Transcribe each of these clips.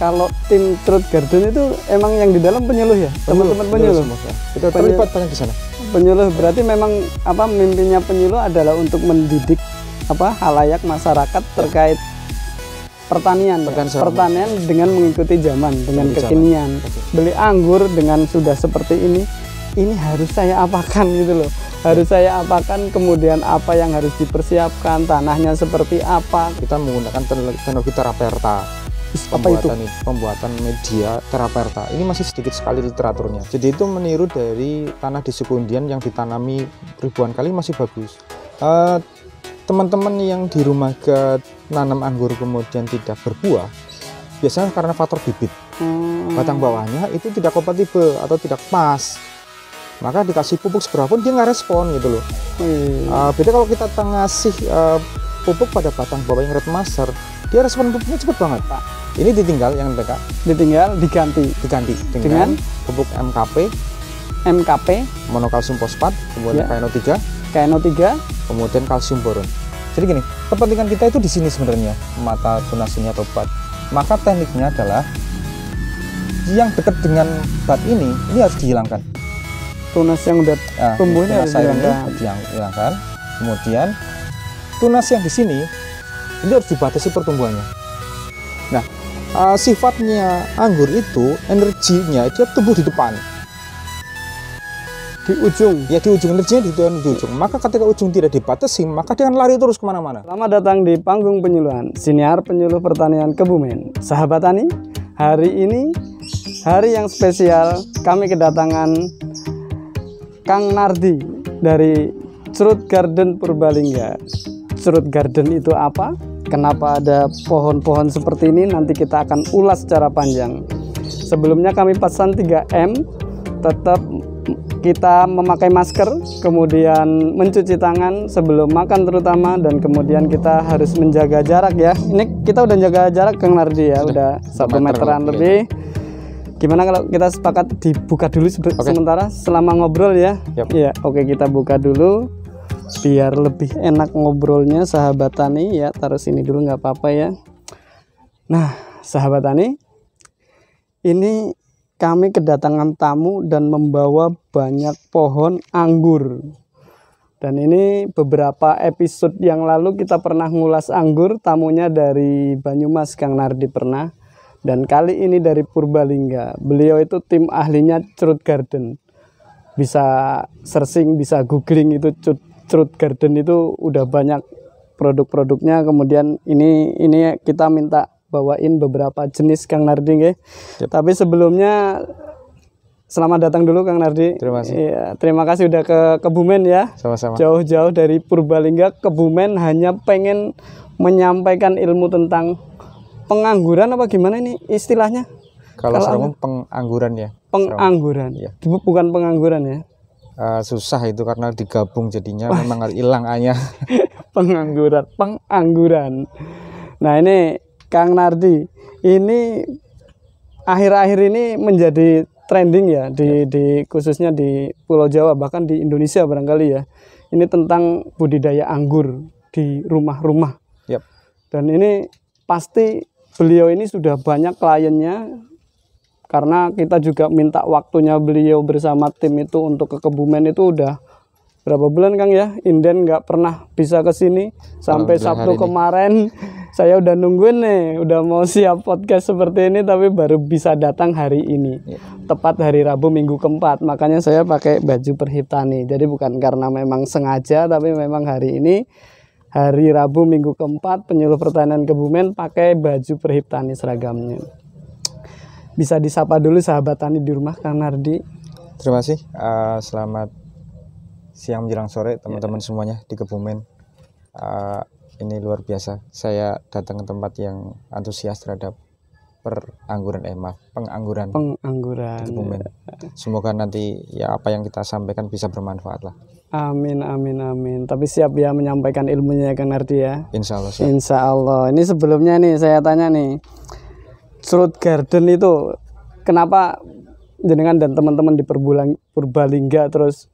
kalau tim Truth Garden itu emang yang di dalam penyuluh ya teman-teman penyuluh, penyuluh. Ya. kita terlibat banyak di sana penyuluh berarti memang apa mimpinya penyuluh adalah untuk mendidik apa halayak masyarakat ya. terkait pertanian ya. pertanian, ya? dengan mengikuti zaman dengan mengikuti kekinian zaman. beli anggur dengan sudah seperti ini ini harus saya apakan gitu loh harus saya apakan kemudian apa yang harus dipersiapkan tanahnya seperti apa kita menggunakan teknologi teraperta pembuatan, apa itu? pembuatan media teraperta. Ini masih sedikit sekali literaturnya. Jadi itu meniru dari tanah di sekundian yang ditanami ribuan kali masih bagus. teman eh, teman-teman yang di rumah ke nanam anggur kemudian tidak berbuah biasanya karena faktor bibit hmm. batang bawahnya itu tidak kompatibel atau tidak pas maka dikasih pupuk seberapun dia nggak respon gitu loh hmm. uh, beda kalau kita ngasih uh, pupuk pada batang bawah yang red master dia respon pupuknya cepat banget pak ini ditinggal yang mereka ditinggal diganti diganti dengan, dengan pupuk MKP MKP monokalsium fosfat kemudian yeah. KNO3 KNO3 kemudian kalsium boron jadi gini kepentingan kita itu di sini sebenarnya mata tunasinya tobat maka tekniknya adalah yang dekat dengan bat ini ini harus dihilangkan tunas yang udah ah, tumbuhnya nah, harus dihilangkan. dihilangkan kemudian tunas yang di sini ini harus dibatasi pertumbuhannya nah uh, sifatnya anggur itu energinya itu tumbuh di depan di ujung ya di ujung energinya di, di ujung maka ketika ujung tidak dibatasi maka dia akan lari terus kemana-mana selamat datang di panggung penyuluhan siniar penyuluh pertanian kebumen sahabat tani hari ini hari yang spesial kami kedatangan Kang Nardi dari Cerut Garden Purbalingga Fruit Garden itu apa, kenapa ada pohon-pohon seperti ini, nanti kita akan ulas secara panjang. Sebelumnya kami pesan 3M, tetap kita memakai masker, kemudian mencuci tangan sebelum makan terutama, dan kemudian kita harus menjaga jarak ya. Ini kita udah jaga jarak Kang Nardi ya, udah satu meteran lebih. Iya. lebih gimana kalau kita sepakat dibuka dulu okay. sementara selama ngobrol ya? Yep. Ya, oke okay, kita buka dulu biar lebih enak ngobrolnya sahabat tani ya taruh sini dulu nggak apa-apa ya nah sahabat tani ini kami kedatangan tamu dan membawa banyak pohon anggur dan ini beberapa episode yang lalu kita pernah ngulas anggur tamunya dari Banyumas Kang Nardi pernah dan kali ini dari Purbalingga beliau itu tim ahlinya Cerut Garden bisa searching bisa googling itu Cerut Truth Garden itu udah banyak produk-produknya kemudian ini ini kita minta bawain beberapa jenis Kang Nardi ya. Yep. Tapi sebelumnya selamat datang dulu Kang Nardi. Terima kasih. Ya, terima kasih udah ke Kebumen ya. Sama-sama. Jauh-jauh dari Purbalingga Kebumen hanya pengen menyampaikan ilmu tentang pengangguran apa gimana ini istilahnya? Kalau, Kalau anu- pengangguran ya. Pengangguran. Ya. Bukan pengangguran ya uh, susah itu karena digabung jadinya Wah. memang hilang hanya pengangguran pengangguran nah ini Kang Nardi ini akhir-akhir ini menjadi trending ya di, ya. di khususnya di Pulau Jawa bahkan di Indonesia barangkali ya ini tentang budidaya anggur di rumah-rumah yep. dan ini pasti beliau ini sudah banyak kliennya karena kita juga minta waktunya beliau bersama tim itu untuk ke Kebumen itu udah berapa bulan Kang ya Inden nggak pernah bisa ke sini sampai Sabtu kemarin saya udah nungguin nih udah mau siap podcast seperti ini tapi baru bisa datang hari ini ya. tepat hari Rabu minggu keempat makanya saya pakai baju perhitani jadi bukan karena memang sengaja tapi memang hari ini hari Rabu minggu keempat penyuluh pertanian Kebumen pakai baju perhitani seragamnya bisa disapa dulu sahabat tani di rumah Kang Nardi. Terima kasih. Uh, selamat siang menjelang sore teman-teman yeah. semuanya di Kebumen. Uh, ini luar biasa. Saya datang ke tempat yang antusias terhadap perangguran eh pengangguran. Pengangguran. Di Semoga nanti ya apa yang kita sampaikan bisa bermanfaat lah. Amin, amin, amin. Tapi siap ya menyampaikan ilmunya ya Kang Nardi ya. Insya Allah. Siap. Insya Allah. Ini sebelumnya nih saya tanya nih Fruit Garden itu kenapa jenengan dan teman-teman di Perbulang Purbalingga terus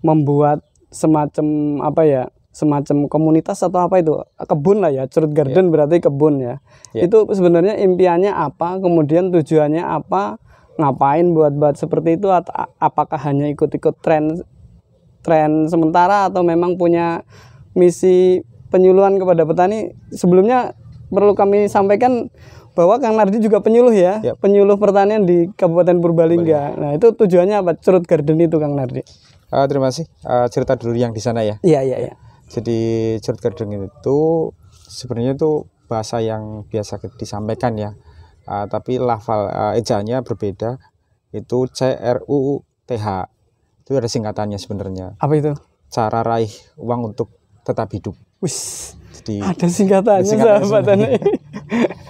membuat semacam apa ya semacam komunitas atau apa itu kebun lah ya Fruit Garden yeah. berarti kebun ya yeah. itu sebenarnya impiannya apa kemudian tujuannya apa ngapain buat-buat seperti itu atau apakah hanya ikut-ikut tren tren sementara atau memang punya misi penyuluhan kepada petani sebelumnya perlu kami sampaikan bahwa Kang Nardi juga penyuluh ya, yep. penyuluh pertanian di Kabupaten Purbalingga. Purbalingga. Nah itu tujuannya apa? Cerut Garden itu Kang Nardi. Uh, terima kasih. Uh, cerita dulu yang di sana ya. Iya iya. iya. Jadi cerut Garden itu sebenarnya itu bahasa yang biasa disampaikan ya, uh, tapi lafal uh, ejaannya berbeda. Itu C R U T H itu ada singkatannya sebenarnya. Apa itu? Cara raih uang untuk tetap hidup. Wis. ada singkatannya, singkatannya sahabat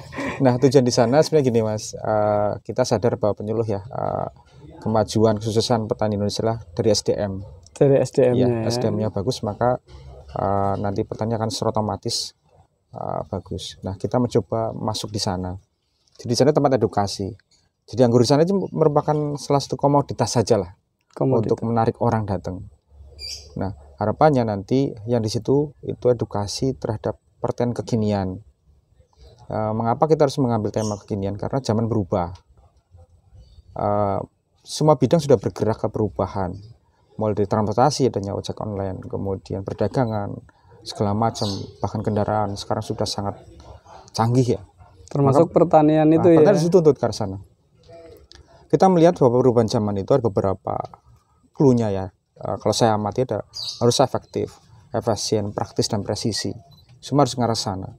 Nah tujuan di sana sebenarnya gini mas, uh, kita sadar bahwa penyuluh ya uh, kemajuan kesuksesan petani Indonesia lah dari SDM. Dari SDM-nya. Ya, SDM-nya bagus maka uh, nanti petani akan secara otomatis uh, bagus. Nah kita mencoba masuk di sana. Jadi di sana tempat edukasi. Jadi anggur di sana itu merupakan salah satu komoditas sajalah lah untuk menarik orang datang. Nah harapannya nanti yang di situ itu edukasi terhadap pertanian kekinian Eh, mengapa kita harus mengambil tema kekinian karena zaman berubah eh, semua bidang sudah bergerak ke perubahan mulai dari transportasi adanya ojek online kemudian perdagangan segala macam bahkan kendaraan sekarang sudah sangat canggih ya termasuk Maka, pertanian nah, itu nah, ya pertanian itu untuk ke sana kita melihat bahwa perubahan zaman itu ada beberapa klunya ya eh, kalau saya amati ada harus efektif efisien praktis dan presisi semua harus ngarah sana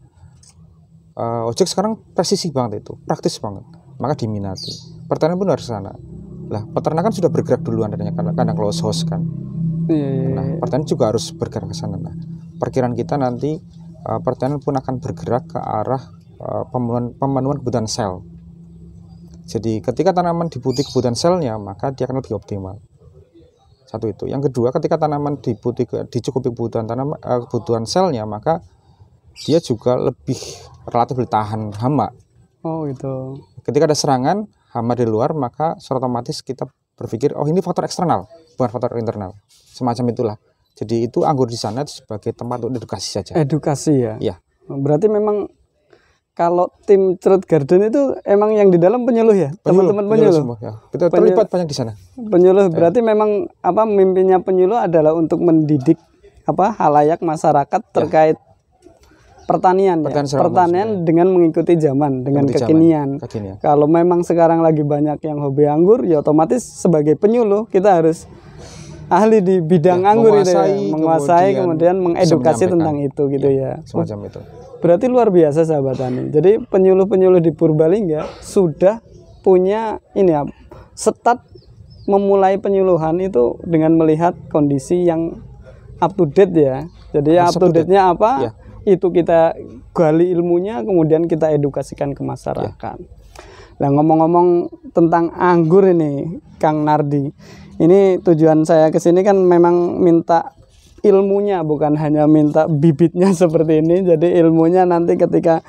uh, ojek sekarang presisi banget itu praktis banget maka diminati pertanian pun harus sana lah peternakan sudah bergerak duluan adanya kandang close house kan iya, iya, iya. nah pertanian juga harus bergerak ke sana nah perkiraan kita nanti uh, pertanian pun akan bergerak ke arah uh, pemenuhan, pemenuhan kebutuhan sel jadi ketika tanaman dibutuhi kebutuhan selnya maka dia akan lebih optimal satu itu yang kedua ketika tanaman dibutuhi dicukupi kebutuhan tanaman uh, kebutuhan selnya maka dia juga lebih relatif bertahan hama. Oh gitu. Ketika ada serangan hama di luar, maka secara otomatis kita berpikir, oh ini faktor eksternal, bukan faktor internal. Semacam itulah. Jadi itu anggur di sana sebagai tempat untuk edukasi saja. Edukasi ya. Iya. Berarti memang kalau tim Cerut Garden itu emang yang di dalam penyuluh ya, teman-teman penyuluh. penyuluh. Semua, ya. Kita terlibat banyak di sana. Penyuluh ya. berarti memang apa mimpinya penyuluh adalah untuk mendidik apa halayak masyarakat terkait ya pertanian pertanian, ya. pertanian dengan mengikuti zaman dengan mengikuti kekinian. Zaman. kalau memang sekarang lagi banyak yang hobi anggur ya otomatis sebagai penyuluh kita harus ahli di bidang ya, anggur itu ya. menguasai kemudian, kemudian mengedukasi tentang itu gitu ya, ya. semacam itu berarti luar biasa sahabat tani jadi penyuluh-penyuluh di Purbalingga sudah punya ini ya setat memulai penyuluhan itu dengan melihat kondisi yang up to date ya jadi up to date-nya apa ya itu kita gali ilmunya kemudian kita edukasikan ke masyarakat. Ya. Nah ngomong-ngomong tentang anggur ini, Kang Nardi, ini tujuan saya ke sini kan memang minta ilmunya bukan hanya minta bibitnya seperti ini. Jadi ilmunya nanti ketika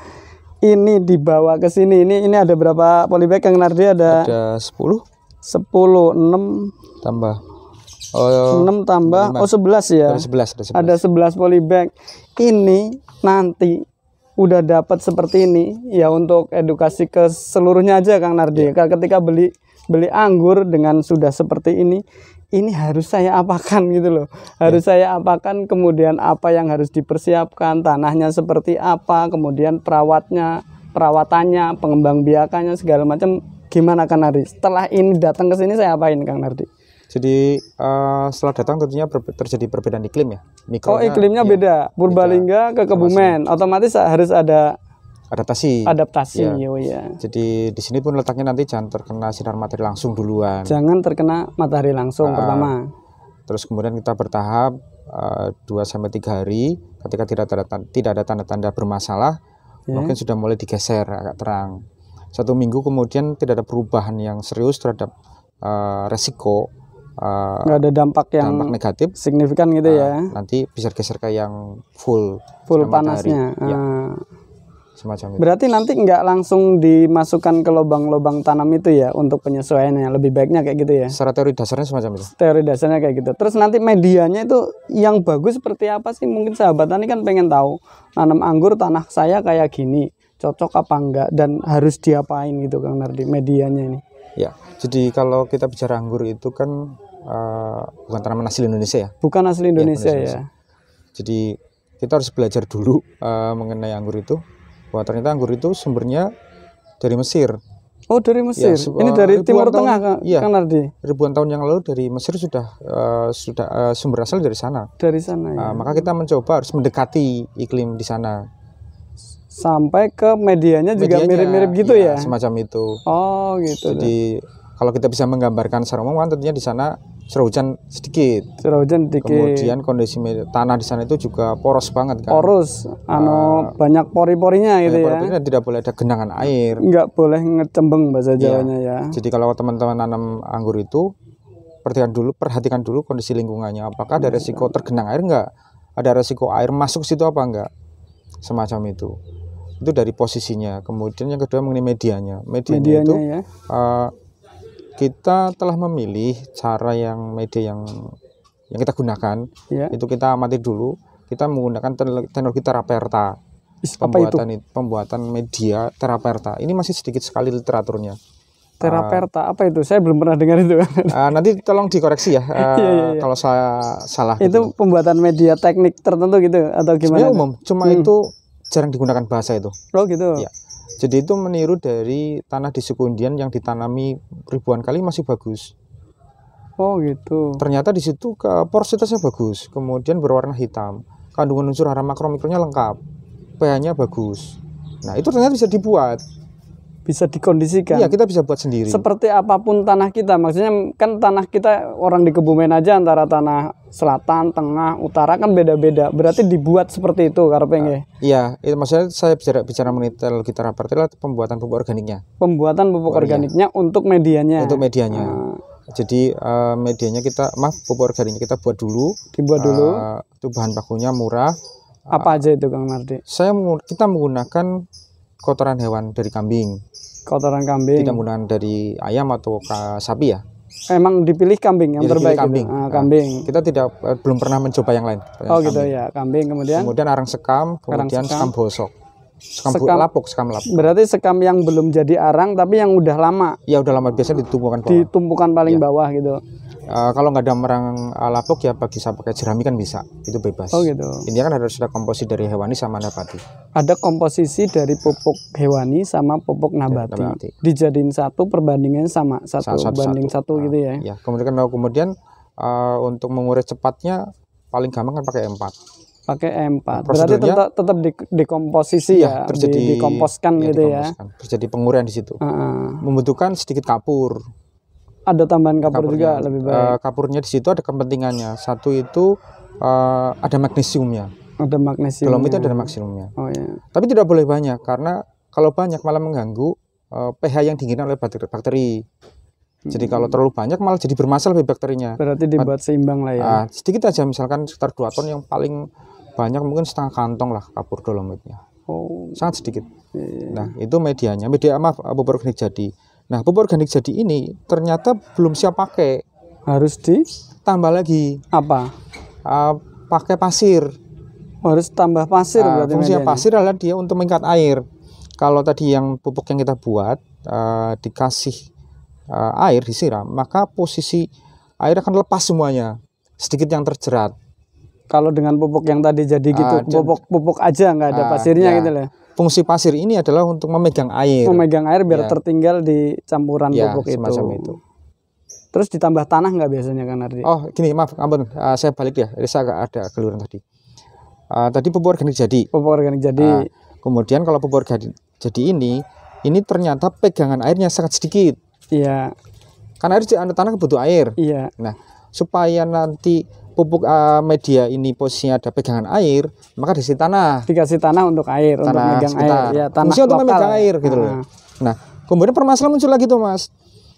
ini dibawa ke sini ini ini ada berapa polybag Kang Nardi ada? Ada 10. 10 6 tambah Oh, 6 tambah 5. oh 11 ya. Ada 11 ada 11. Ada 11 polybag ini nanti udah dapat seperti ini ya untuk edukasi ke seluruhnya aja Kang Nardi. Ya. Ketika beli beli anggur dengan sudah seperti ini, ini harus saya apakan gitu loh. Harus ya. saya apakan kemudian apa yang harus dipersiapkan, tanahnya seperti apa, kemudian perawatnya, perawatannya, pengembang biakannya segala macam gimana Kang Nardi? Setelah ini datang ke sini saya apain Kang Nardi? Jadi uh, setelah datang tentunya terjadi perbedaan iklim ya. Mikronya, oh iklimnya ya, beda. Purbalingga beda. ke Kebumen, otomatis harus ada adaptasi. Adaptasi, ya. ya. Jadi di sini pun letaknya nanti jangan terkena sinar matahari langsung duluan. Jangan terkena matahari langsung uh, pertama. Terus kemudian kita bertahap eh, dua uh, sampai tiga hari ketika tidak ada tidak ada tanda-tanda bermasalah, yeah. mungkin sudah mulai digeser agak terang. Satu minggu kemudian tidak ada perubahan yang serius terhadap uh, resiko uh, nggak ada dampak yang dampak negatif signifikan gitu uh, ya nanti bisa geser ke yang full full panasnya uh, semacam itu. berarti nanti nggak langsung dimasukkan ke lubang-lubang tanam itu ya untuk penyesuaiannya lebih baiknya kayak gitu ya secara teori dasarnya semacam itu teori dasarnya kayak gitu terus nanti medianya itu yang bagus seperti apa sih mungkin sahabat tani kan pengen tahu nanam anggur tanah saya kayak gini cocok apa enggak dan harus diapain gitu Kang Nardi medianya ini ya jadi kalau kita bicara anggur itu kan uh, bukan tanaman asli Indonesia ya? Bukan asli iya, Indonesia ya. Jadi kita harus belajar dulu uh, mengenai anggur itu. Bahwa ternyata anggur itu sumbernya dari Mesir. Oh dari iya, Mesir. Ya, Ini dari eh, Timur tahun, Tengah kan, ya, kan Ardi? Ribuan tahun yang lalu dari Mesir sudah uh, sudah uh, sumber asal dari sana. Dari sana. Nah, ya. maka kita mencoba harus mendekati iklim di sana. Sampai ke medianya juga mirip-mirip gitu ya, ya? Semacam itu. Oh gitu. Jadi kalau kita bisa menggambarkan secara kan tentunya di sana Curah hujan sedikit. Curah hujan sedikit. Kemudian kondisi tanah di sana itu juga poros banget kan. Poros, nah, anu uh, banyak pori-porinya gitu pori ya. tidak boleh ada genangan air. Enggak boleh ngecembeng bahasa iya. Jawanya ya. Jadi kalau teman-teman nanam anggur itu perhatikan dulu, perhatikan dulu kondisi lingkungannya. Apakah ada resiko tergenang air enggak? Ada resiko air masuk situ apa enggak? Semacam itu. Itu dari posisinya. Kemudian yang kedua mengenai medianya. Medianya, medianya itu ya. uh, kita telah memilih cara yang media yang yang kita gunakan ya. itu kita amati dulu kita menggunakan teknologi teraperta pembuatan itu? pembuatan media teraperta ini masih sedikit sekali literaturnya teraperta uh, apa itu saya belum pernah dengar itu uh, nanti tolong dikoreksi ya uh, iya, iya, ah, iya. kalau saya salah itu gitu. pembuatan media teknik tertentu gitu atau gimana umum cuma hmm. itu jarang digunakan bahasa itu oh gitu ya jadi itu meniru dari tanah di Sukundian yang ditanami ribuan kali masih bagus. Oh gitu. Ternyata di situ porositasnya bagus, kemudian berwarna hitam, kandungan unsur hara makromikronya lengkap, pH-nya bagus. Nah itu ternyata bisa dibuat bisa dikondisikan. Iya, kita bisa buat sendiri. Seperti apapun tanah kita, maksudnya kan tanah kita orang di Kebumen aja antara tanah selatan, tengah, utara kan beda-beda. Berarti dibuat seperti itu karpeng ya? Ah, iya, itu maksudnya saya bicara bicara menitel kita rapat, lah pembuatan pupuk organiknya. Pembuatan pupuk organiknya untuk medianya. Untuk medianya. Uh, Jadi uh, medianya kita maaf pupuk organiknya kita buat dulu. Dibuat eh, dulu. itu bahan bakunya murah. Apa ah, aja itu Kang Mardi? Saya kita menggunakan kotoran hewan dari kambing. Kotoran kambing. Tidak menggunakan dari ayam atau sapi ya? Emang dipilih kambing yang ya, terbaik. Kambing. Gitu? Ah, nah, kambing. Nah, kita tidak eh, belum pernah mencoba yang lain. Oh gitu kambing. gitu ya, kambing kemudian. Kemudian arang sekam, kemudian arang sekam. sekam bosok. Sekam, sekam lapuk, sekam lapuk. Berarti sekam yang belum jadi arang tapi yang udah lama. Ya udah lama biasa ditumpukan bawah. Ditumpukan paling ya. bawah gitu uh, kalau nggak ada merang eh, lapuk ya bagi saya pakai jerami kan bisa itu bebas oh gitu ini kan harus ada komposisi dari hewani sama nabati ada komposisi dari pupuk hewani sama pupuk iya, nabati, ya, nabati. dijadiin satu perbandingan sama satu, satu banding satu, satu gitu ya ya kemudian kemudian uh, untuk mengurai cepatnya paling gampang kan pakai M4 pakai M4 berarti tetap tetap di, dekomposisi iya, ya, ya terjadi, di, dikomposkan iya, gitu ya, gitu dikomposkan. ya terjadi penguraian di situ uh -uh. membutuhkan sedikit kapur ada tambahan kapur kapurnya, juga lebih eh, baik. Uh, kapurnya di situ ada kepentingannya. Satu itu uh, ada magnesiumnya. Ada magnesium. Kalau itu ya. ada magnesiumnya. Oh iya. Tapi tidak boleh banyak karena kalau banyak malah mengganggu uh, pH yang dingin oleh bakteri. bakteri. Jadi kalau hmm. terlalu banyak malah jadi bermasalah bagi bakterinya. Berarti dibuat seimbang lah ya. Uh, sedikit aja misalkan sekitar dua ton yang paling banyak mungkin setengah kantong lah kapur dolomitnya. Oh. Sangat sedikit. Iya. iya. Nah, itu medianya. Media maaf bubur organik jadi. Nah, pupuk organik jadi ini ternyata belum siap pakai. Harus di tambah lagi. Apa? Uh, pakai pasir. Oh, harus tambah pasir uh, berarti. Fungsi pasir adalah dia untuk mengikat air. Kalau tadi yang pupuk yang kita buat uh, dikasih uh, air disiram, maka posisi air akan lepas semuanya. Sedikit yang terjerat. Kalau dengan pupuk yang tadi jadi gitu, pupuk-pupuk aja nggak ada uh, pasirnya ya. gitu lah fungsi pasir ini adalah untuk memegang air. Memegang air biar ya. tertinggal di campuran ya, pupuk semacam itu. Terus ditambah tanah nggak biasanya kan Ardi? Oh gini maaf, ampun, uh, saya balik ya. Risa saya ada keluaran tadi. Uh, tadi pupuk organik jadi. Pupuk organik jadi. Uh, kemudian kalau pupuk organik jadi ini, ini ternyata pegangan airnya sangat sedikit. Iya. Karena air di anu, tanah butuh air. Iya. Nah supaya nanti pupuk uh, media ini posisinya ada pegangan air, maka dikasih tanah. Dikasih tanah untuk air, tanah untuk megang air. Ya, tanah Fungsi untuk memegang air gitu loh. Ah. Nah, kemudian permasalahan muncul lagi tuh, Mas.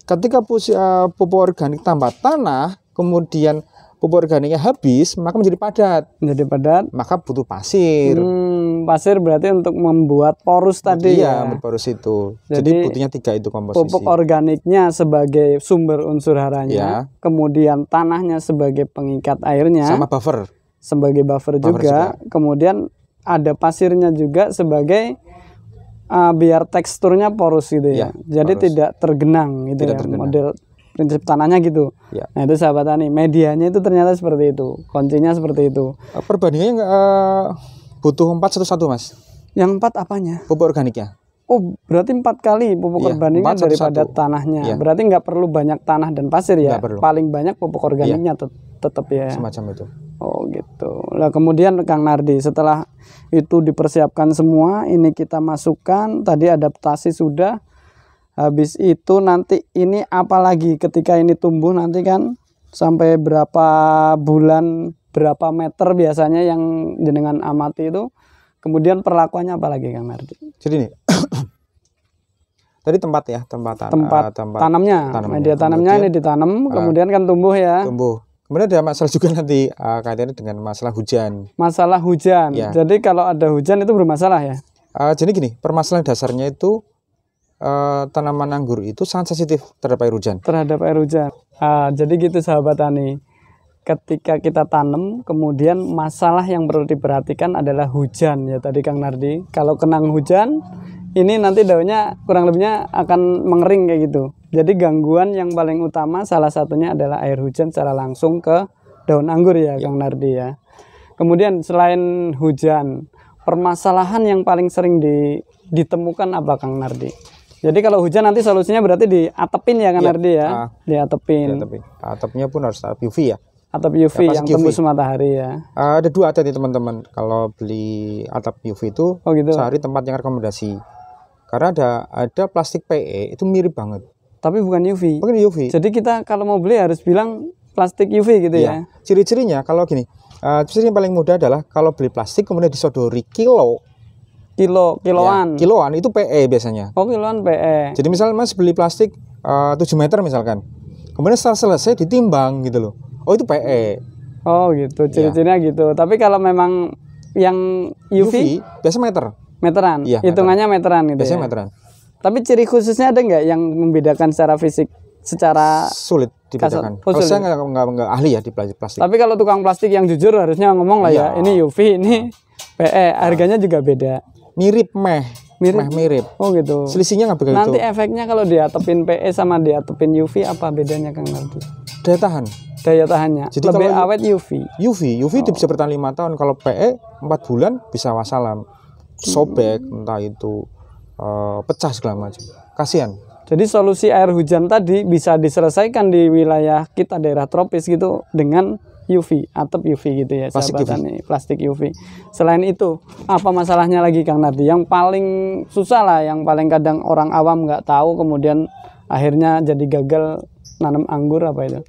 Ketika ah, pupuk organik tambah tanah, kemudian pupuk organiknya habis, maka menjadi padat. Menjadi padat. Maka butuh pasir. Hmm, pasir berarti untuk membuat porus tadi iya, ya. porus itu. Jadi, Jadi butuhnya tiga itu komposisi. Pupuk organiknya sebagai sumber unsur haranya, ya. kemudian tanahnya sebagai pengikat airnya. Sama buffer. Sebagai buffer, buffer juga. juga. Kemudian ada pasirnya juga sebagai uh, biar teksturnya porus gitu ya. ya Jadi porus. tidak tergenang gitu tidak ya tergenang. model prinsip tanahnya gitu. Ya. Nah itu sahabat tani, medianya itu ternyata seperti itu, kuncinya seperti itu. Eh, perbandingannya uh, butuh empat satu satu mas. Yang empat apanya? Pupuk organiknya. Oh berarti empat kali pupuk ya, organiknya 4, daripada tanahnya. Ya. Berarti nggak perlu banyak tanah dan pasir ya. Paling banyak pupuk organiknya ya. tetap ya. Semacam itu. Oh gitu. Lah kemudian Kang Nardi setelah itu dipersiapkan semua, ini kita masukkan, tadi adaptasi sudah, habis itu nanti ini apalagi ketika ini tumbuh nanti kan sampai berapa bulan berapa meter biasanya yang jenengan amati itu kemudian perlakuannya apa lagi Kang Merdi? jadi ini tadi tempat ya tempat tan tempat, uh, tempat tanamnya, tanamnya. media tanamnya kemudian, ini ditanam uh, kemudian kan tumbuh ya tumbuh kemudian ada masalah juga nanti uh, kaitannya dengan masalah hujan masalah hujan ya. jadi kalau ada hujan itu bermasalah ya uh, jadi gini permasalahan dasarnya itu Eh, tanaman anggur itu sangat sensitif terhadap air hujan. Terhadap air hujan. Uh, jadi gitu sahabat tani. Ketika kita tanam, kemudian masalah yang perlu diperhatikan adalah hujan ya tadi Kang Nardi. Kalau kenang hujan, ini nanti daunnya kurang lebihnya akan mengering kayak gitu. Jadi gangguan yang paling utama salah satunya adalah air hujan secara langsung ke daun anggur ya, ya. Kang Nardi ya. Kemudian selain hujan, permasalahan yang paling sering di, ditemukan apa Kang Nardi? Jadi kalau hujan nanti solusinya berarti diatepin ya kan ya, Ardi ya? di ah. diatepin. diatepin. Atapnya pun harus atap UV ya. Atap UV ya, yang tembus matahari ya. Uh, ada dua atap nih teman-teman. Kalau beli atap UV itu oh, gitu. cari tempat yang rekomendasi. Karena ada ada plastik PE itu mirip banget. Tapi bukan UV. Bukan UV. Jadi kita kalau mau beli harus bilang plastik UV gitu ya. ya. Ciri-cirinya kalau gini, uh, eh, ciri yang paling mudah adalah kalau beli plastik kemudian disodori kilo kilo kiloan. Ya, kiloan itu PE biasanya. Oh, kiloan PE. Jadi misalnya Mas beli plastik eh, uh, 7 meter misalkan. Kemudian setelah selesai ditimbang gitu loh. Oh, itu PE. Oh, gitu. Iya. Ciri-cirinya ya. gitu. Tapi kalau memang yang UV, UV biasa meter. Meteran. ya, Hitungannya meter. meteran gitu. Biasanya ya? meteran. Tapi ciri khususnya ada nggak yang membedakan secara fisik? secara sulit dibedakan. Oh, kalau saya nggak nggak nggak ahli ya di plastik plastik. Tapi kalau tukang plastik yang jujur harusnya ngomong lah ya, ya ini UV ini PE, harganya juga beda mirip meh mirip meh mirip oh gitu selisihnya nggak begitu nanti efeknya kalau dia diatepin PE sama dia diatepin UV apa bedanya Kang nanti daya tahan daya tahannya jadi lebih kalau awet UV UV UV oh. bisa bertahan lima tahun kalau PE empat bulan bisa wasalam hmm. sobek hmm. entah itu uh, pecah segala macam kasihan jadi solusi air hujan tadi bisa diselesaikan di wilayah kita daerah tropis gitu dengan UV, atap UV gitu ya, plastik UV. Tani, plastik UV. Selain itu, apa masalahnya lagi Kang Nardi? Yang paling susah lah, yang paling kadang orang awam nggak tahu, kemudian akhirnya jadi gagal nanam anggur apa itu?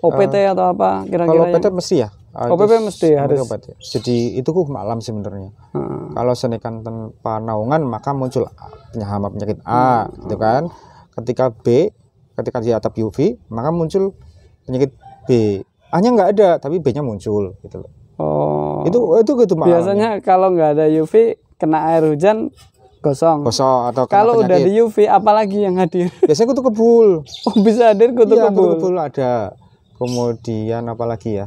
OPT uh, eh, atau apa kira-kira? Kalau OPT yang... mesti ya. Ah, OPP mesti harus. Obat, ya. Jadi itu kuh malam sebenarnya. Hmm. Kalau senikan tanpa naungan maka muncul hama penyakit A, hmm. gitu kan. Ketika B, ketika di atap UV maka muncul penyakit B A-nya nggak ada, tapi B-nya muncul gitu loh. Oh. Itu itu gitu malah. Biasanya kalau nggak ada UV kena air hujan gosong. Gosong atau kalau udah di UV apalagi yang hadir? Biasanya kutu kebul. Oh, bisa hadir kutu iya, kebul. kebul ada. Kemudian apalagi ya?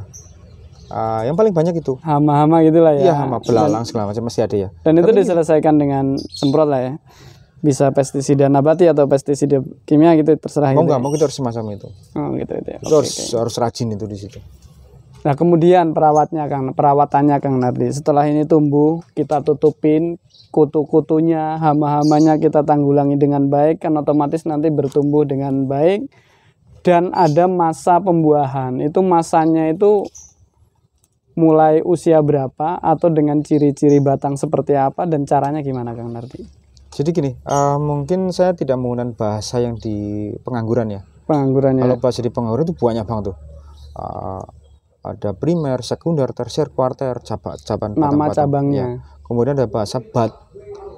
Uh, yang paling banyak itu hama-hama gitulah ya. Iya, hama belalang segala macam masih ada ya. Dan Tapi itu diselesaikan ya. dengan semprot lah ya bisa pestisida nabati atau pestisida kimia gitu terserah mau gitu. enggak, ya. mau kita harus semacam itu oh, gitu, itu. ya. okay, harus okay. harus rajin itu di situ nah kemudian perawatnya kang perawatannya kang Nardi setelah ini tumbuh kita tutupin kutu-kutunya hama-hamanya kita tanggulangi dengan baik kan otomatis nanti bertumbuh dengan baik dan ada masa pembuahan itu masanya itu mulai usia berapa atau dengan ciri-ciri batang seperti apa dan caranya gimana kang Nardi? Jadi gini, uh, mungkin saya tidak menggunakan bahasa yang di pengangguran ya. Pengangguran ya. Kalau bahasa di pengangguran itu banyak banget tuh. Uh, ada primer, sekunder, tersier, kuarter, cabang, cabang, nama patang, cabangnya. Ya. Kemudian ada bahasa bat,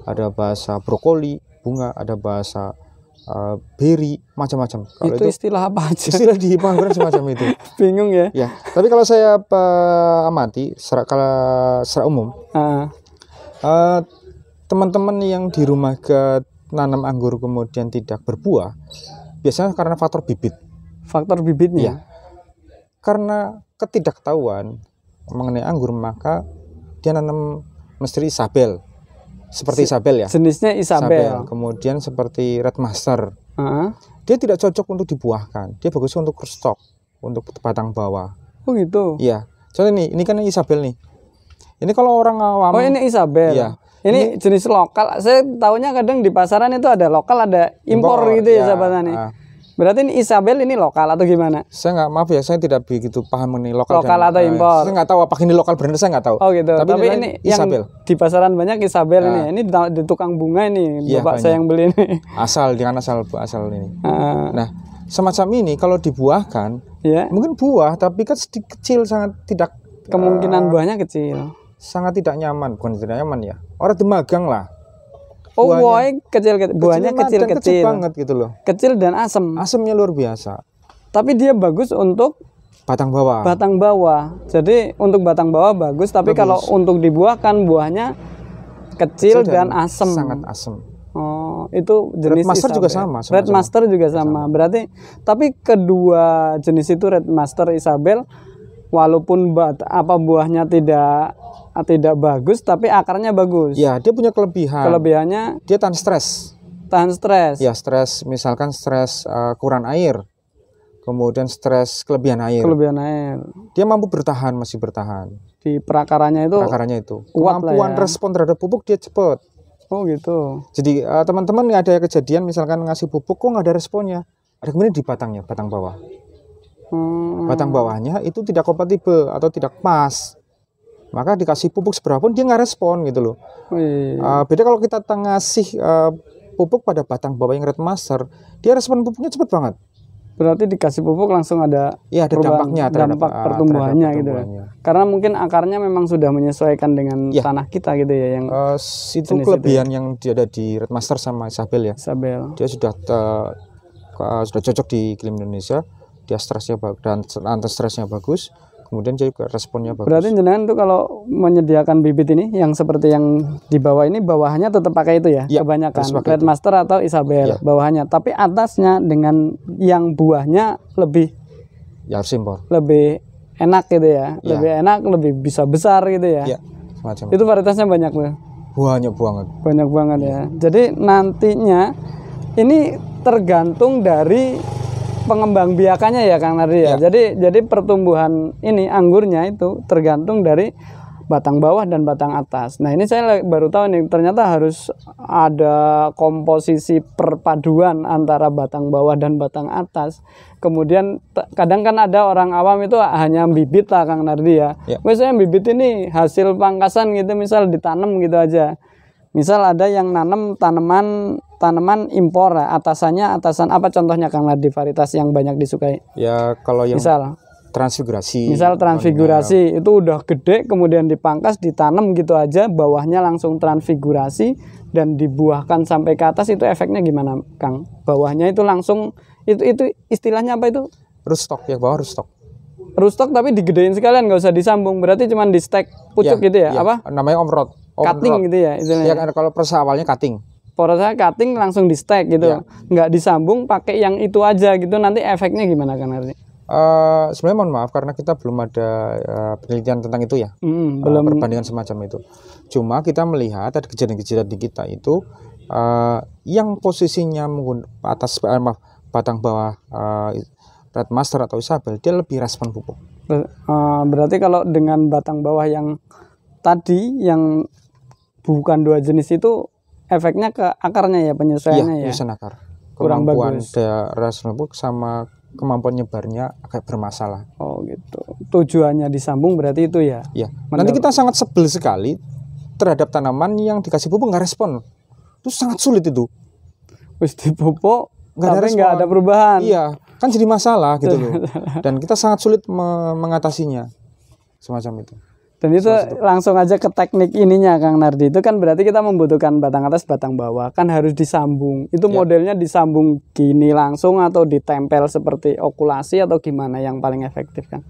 ada bahasa brokoli, bunga, ada bahasa uh, beri, macam-macam. itu, itu istilah apa aja? Istilah di pengangguran semacam itu. Bingung ya. Ya, tapi kalau saya uh, amati secara, secara umum, uh. Uh, teman-teman yang di rumah ke nanam anggur kemudian tidak berbuah biasanya karena faktor bibit faktor bibitnya ya. karena ketidaktahuan mengenai anggur maka dia nanam mesti Isabel seperti Isabel ya jenisnya Isabel, Isabel. kemudian seperti Red Master uh -huh. dia tidak cocok untuk dibuahkan dia bagus untuk stok untuk batang bawah oh gitu ya contoh ini ini kan Isabel nih ini kalau orang awam oh ini Isabel ya ini, ini jenis lokal. Saya tahunya kadang di pasaran itu ada lokal, ada impor, impor gitu ya, ya sahabat tani. Uh. Berarti ini Isabel ini lokal atau gimana? Saya nggak maaf ya, saya tidak begitu paham ini lokal. Lokal dan, atau eh, impor? Saya nggak tahu apakah ini lokal brand saya nggak tahu. Oh gitu. Tapi, Tapi kan ini Isabel. yang di pasaran banyak Isabel nah. ini. Ah. Ini di, tukang bunga ini, ya, bapak banyak. saya yang beli ini. Asal jangan asal asal ini. Uh. Nah semacam ini kalau dibuahkan, ya. mungkin buah tapi kan sedikit kecil sangat tidak. Kemungkinan uh, buahnya kecil sangat tidak nyaman bukan tidak nyaman ya orang demagang lah oh buahnya kecil kecil buahnya kecil kecil, kecil banget gitu loh kecil dan asam asamnya luar biasa tapi dia bagus untuk batang bawah batang bawah jadi untuk batang bawah bagus tapi bagus. kalau untuk dibuahkan buahnya kecil, kecil dan, dan asam sangat asam Oh, itu jenis Red Master juga sama, sama Red Master juga sama. sama. Berarti tapi kedua jenis itu Red Master Isabel walaupun bat, apa buahnya tidak Ah, tidak bagus tapi akarnya bagus. Ya, dia punya kelebihan. Kelebihannya dia tahan stres. Tahan stres. Ya, stres misalkan stres uh, kurang air. Kemudian stres kelebihan air. Kelebihan air. Dia mampu bertahan, masih bertahan. Di perakarannya itu. Perakarannya itu. Ya. Kemampuan ya. respon terhadap pupuk dia cepat. Oh gitu. Jadi uh, teman-teman ada kejadian misalkan ngasih pupuk kok nggak ada responnya. Ada kemudian di batangnya, batang bawah. Hmm. Batang bawahnya itu tidak kompatibel atau tidak pas maka dikasih pupuk seberapa pun dia nggak respon gitu loh. Wih. Uh, beda kalau kita ngasih uh, pupuk pada batang bawah yang red master, dia respon pupuknya cepet banget. Berarti dikasih pupuk langsung ada ya ada perubahan, dampaknya terhadap, dampak ah, pertumbuhannya, terhadap gitu ya. pertumbuhannya gitu. Karena mungkin akarnya memang sudah menyesuaikan dengan ya. tanah kita gitu ya yang uh, itu ya. kelebihan itu. yang ada di red master sama Isabel ya. Isabel. Dia sudah uh, sudah cocok di iklim Indonesia. Dia stresnya bagus dan antar stresnya bagus kemudian juga responnya bagus. Berarti jenengan itu kalau menyediakan bibit ini yang seperti yang di bawah ini bawahnya tetap pakai itu ya, ya kebanyakan Red Master atau Isabel ya. bawahnya, tapi atasnya dengan yang buahnya lebih ya simpel, Lebih enak gitu ya, ya. lebih enak, lebih bisa besar gitu ya. ya semacam. Itu varietasnya banyak loh. Buahnya banget. Banyak banget ya. ya. Jadi nantinya ini tergantung dari pengembang biakannya ya Kang Nardi ya. ya. Jadi jadi pertumbuhan ini anggurnya itu tergantung dari batang bawah dan batang atas. Nah ini saya baru tahu nih ternyata harus ada komposisi perpaduan antara batang bawah dan batang atas. Kemudian kadang kan ada orang awam itu hanya bibit lah Kang Nardi ya. ya. Misalnya bibit ini hasil pangkasan gitu misal ditanam gitu aja. Misal ada yang nanam tanaman tanaman impor atasannya atasan apa contohnya Kang Ladi varietas yang banyak disukai? Ya kalau yang misal transfigurasi. Misal transfigurasi itu udah gede kemudian dipangkas ditanam gitu aja bawahnya langsung transfigurasi dan dibuahkan sampai ke atas itu efeknya gimana Kang? Bawahnya itu langsung itu itu istilahnya apa itu? Rustok ya bawah rustok. Rustok tapi digedein sekalian nggak usah disambung berarti cuma di stek pucuk ya, gitu ya, ya apa? Namanya omrod. Cutting gitu ya istilahnya. Ya kalau proses awalnya cutting poros saya cutting langsung di stack gitu. Ya. Nggak disambung pakai yang itu aja gitu. Nanti efeknya gimana kan nanti Uh, eh, sebenarnya mohon maaf karena kita belum ada uh, penelitian tentang itu ya. Mm, uh, belum perbandingan semacam itu. Cuma kita melihat ada kejadian-kejadian di kita itu uh, yang posisinya atas uh, maaf, batang bawah uh, Red Master atau Isabel dia lebih respon pupuk. Uh, berarti kalau dengan batang bawah yang tadi yang bukan dua jenis itu efeknya ke akarnya ya penyesuaiannya iya, ya, ya? Penyesuaian akar. Kurang Kemampuan bagus. daerah sama kemampuan nyebarnya agak bermasalah. Oh gitu. Tujuannya disambung berarti itu ya? Iya. Nanti kita sangat sebel sekali terhadap tanaman yang dikasih pupuk nggak respon. Itu sangat sulit itu. Wis dipupuk nggak ada, nggak ada perubahan. Iya, kan jadi masalah gitu loh. Dan kita sangat sulit mengatasinya semacam itu. Dan itu langsung aja ke teknik ininya Kang Nardi. Itu kan berarti kita membutuhkan batang atas, batang bawah. Kan harus disambung. Itu ya. modelnya disambung gini langsung atau ditempel seperti okulasi atau gimana yang paling efektif kan?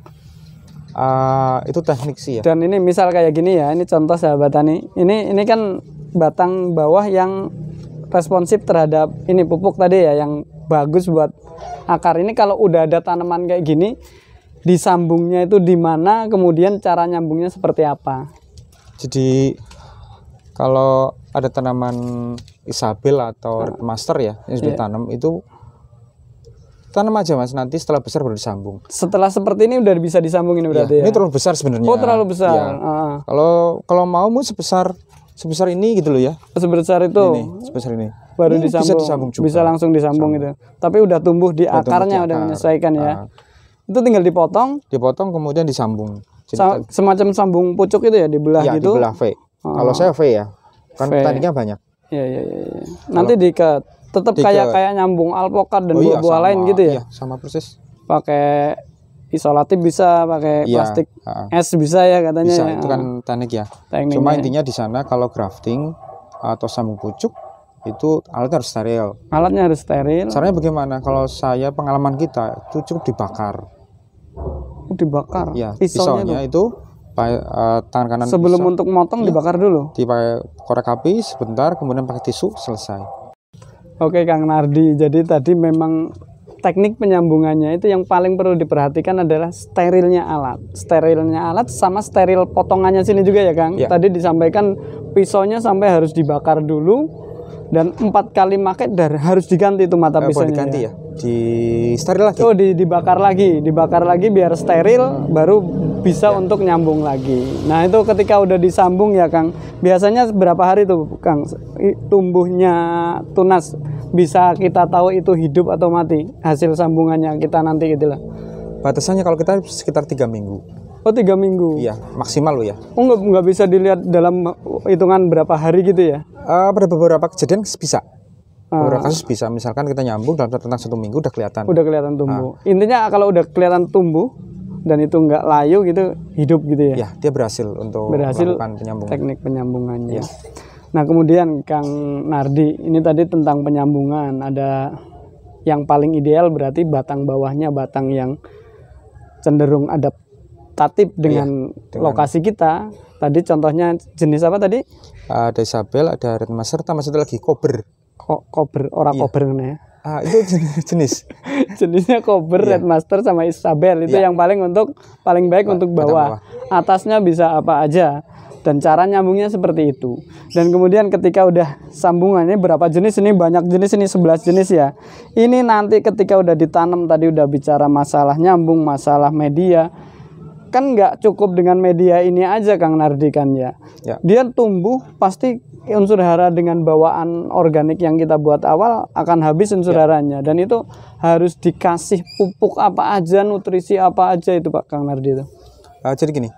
Uh, itu teknik sih ya. Dan ini misal kayak gini ya, ini contoh sahabat tani. Ini ini kan batang bawah yang responsif terhadap ini pupuk tadi ya yang bagus buat akar ini kalau udah ada tanaman kayak gini disambungnya itu di mana kemudian cara nyambungnya seperti apa jadi kalau ada tanaman isabel atau nah. master ya yang sudah yeah. tanam itu tanam aja mas nanti setelah besar baru disambung setelah seperti ini udah bisa disambungin iya, berarti ya, ya? ini terlalu besar sebenarnya oh terlalu besar ya. uh. kalau kalau mau mau sebesar sebesar ini gitu loh ya sebesar itu ini, sebesar ini baru ini disambung bisa disambung juga bisa langsung disambung Sambung. gitu tapi udah tumbuh di udah akarnya tumbuh di akar. udah menyesuaikan uh. ya ah itu tinggal dipotong dipotong kemudian disambung Sa semacam sambung pucuk itu ya dibelah ya, gitu dibelah V oh. kalau saya V ya kan v. tadinya banyak ya ya ya, ya. nanti kalau... diikat tetap kayak kayak nyambung alpokat dan buah oh iya, buah-buah iya, lain gitu ya iya, sama persis pakai isolatif bisa pakai iya, plastik uh, es bisa ya katanya bisa, ya. itu kan teknik ya Tekniknya. cuma ya. intinya di sana kalau grafting atau sambung pucuk itu alatnya harus steril alatnya harus steril caranya bagaimana kalau saya pengalaman kita itu cukup dibakar Oh, dibakar ya pisaunya, pisaunya itu, itu uh, eh, tangan kanan sebelum pisau, untuk motong ya, dibakar dulu dipakai korek api sebentar kemudian pakai tisu selesai oke Kang Nardi jadi tadi memang teknik penyambungannya itu yang paling perlu diperhatikan adalah sterilnya alat sterilnya alat sama steril potongannya sini juga ya Kang ya. tadi disampaikan pisaunya sampai harus dibakar dulu dan empat kali pakai dari harus diganti itu mata eh, pisaunya ya, ya? di steril lagi. Oh, di, dibakar lagi, dibakar lagi biar steril baru bisa ya. untuk nyambung lagi. Nah, itu ketika udah disambung ya, Kang. Biasanya berapa hari tuh, Kang? Tumbuhnya tunas bisa kita tahu itu hidup atau mati hasil sambungannya kita nanti itulah. Batasannya kalau kita sekitar tiga minggu. Oh tiga minggu. Iya maksimal lo ya. Oh nggak nggak bisa dilihat dalam hitungan berapa hari gitu ya? Uh, pada beberapa kejadian bisa. Beberapa ah. kasus bisa misalkan kita nyambung dalam tentang satu minggu udah kelihatan. Udah kelihatan tumbuh. Ah. Intinya kalau udah kelihatan tumbuh dan itu nggak layu gitu hidup gitu ya. Ya, dia berhasil untuk berhasil melakukan penyambungan. Teknik penyambungannya. Ya. Nah, kemudian Kang Nardi, ini tadi tentang penyambungan ada yang paling ideal berarti batang bawahnya batang yang cenderung adaptatif iya, dengan, ya, dengan lokasi kita. Tadi contohnya jenis apa tadi? Ada Isabel, ada Red Master, sama satu lagi Kober kok kober orang iya. kober ya. Ah, itu jenis, jenis. jenisnya kober iya. Redmaster sama Isabel itu iya. yang paling untuk paling baik ba untuk bawah. bawah. Atasnya bisa apa aja dan cara nyambungnya seperti itu. Dan kemudian ketika udah sambungannya berapa jenis ini banyak jenis ini 11 jenis ya. Ini nanti ketika udah ditanam tadi udah bicara masalah nyambung, masalah media, kan nggak cukup dengan media ini aja Kang Nardi kan ya. ya. Dia tumbuh pasti unsur hara dengan bawaan organik yang kita buat awal akan habis unsur ya. haranya dan itu harus dikasih pupuk apa aja, nutrisi apa aja itu Pak Kang Nardi itu. Uh, jadi gini,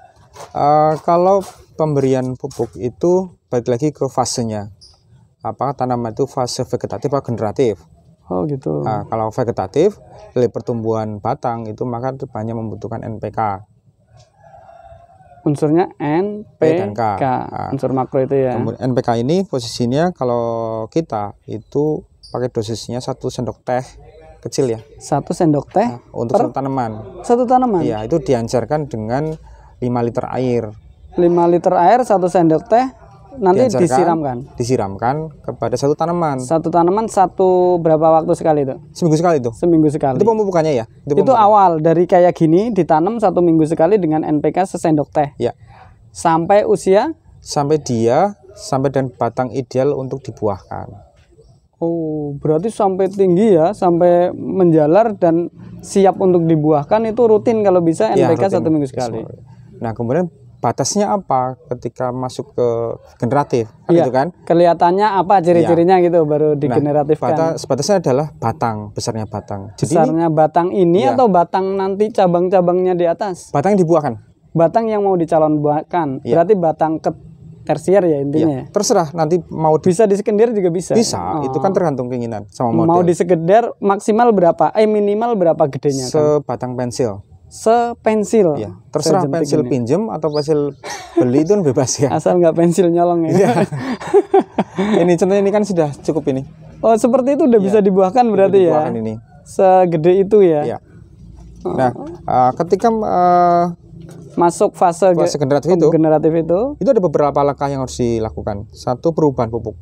uh, kalau pemberian pupuk itu balik lagi ke fasenya. Apakah tanaman itu fase vegetatif atau generatif? Oh gitu. Nah, kalau vegetatif, dari pertumbuhan batang itu maka banyak membutuhkan NPK unsurnya N, P, dan K. Ah. Unsur makro itu ya. Kemudian NPK ini posisinya kalau kita itu pakai dosisnya satu sendok teh kecil ya. Satu sendok teh nah, untuk satu tanaman. Satu tanaman. ya itu diancarkan dengan 5 liter air. 5 liter air satu sendok teh nanti disiramkan. Disiramkan kepada satu tanaman. Satu tanaman satu berapa waktu sekali itu? Seminggu sekali itu. Seminggu sekali. Itu pemupukannya ya? Itu, itu awal dari kayak gini ditanam satu minggu sekali dengan NPK sesendok teh. Ya. Sampai usia? Sampai dia sampai dan batang ideal untuk dibuahkan. Oh, berarti sampai tinggi ya, sampai menjalar dan siap untuk dibuahkan itu rutin kalau bisa NPK ya, satu minggu sekali. Nah, kemudian batasnya apa ketika masuk ke generatif kan iya, gitu kan kelihatannya apa iya. ciri-cirinya iya. gitu baru di nah, batas batasnya adalah batang besarnya batang Jadi besarnya ini, batang ini iya. atau batang nanti cabang-cabangnya di atas batang yang dibuahkan batang yang mau dicalon buahkan iya. berarti batang ke tersier ya intinya iya. Ya? terserah nanti mau di... bisa disekender juga bisa bisa oh. itu kan tergantung keinginan sama model mau disekender maksimal berapa eh minimal berapa gedenya kan? sebatang kan? pensil sepensil. Ya, terserah pensil pinjem atau pensil beli itu kan bebas ya. Asal nggak pensil nyolong ya. ya. ini contohnya ini kan sudah cukup ini. Oh, seperti itu udah ya. bisa dibuahkan berarti ya? dibuahkan ya. ini. Segede itu ya. ya. Nah, uh, ketika uh, masuk fase, fase generatif itu, generatif itu, itu ada beberapa langkah yang harus dilakukan. Satu perubahan pupuk.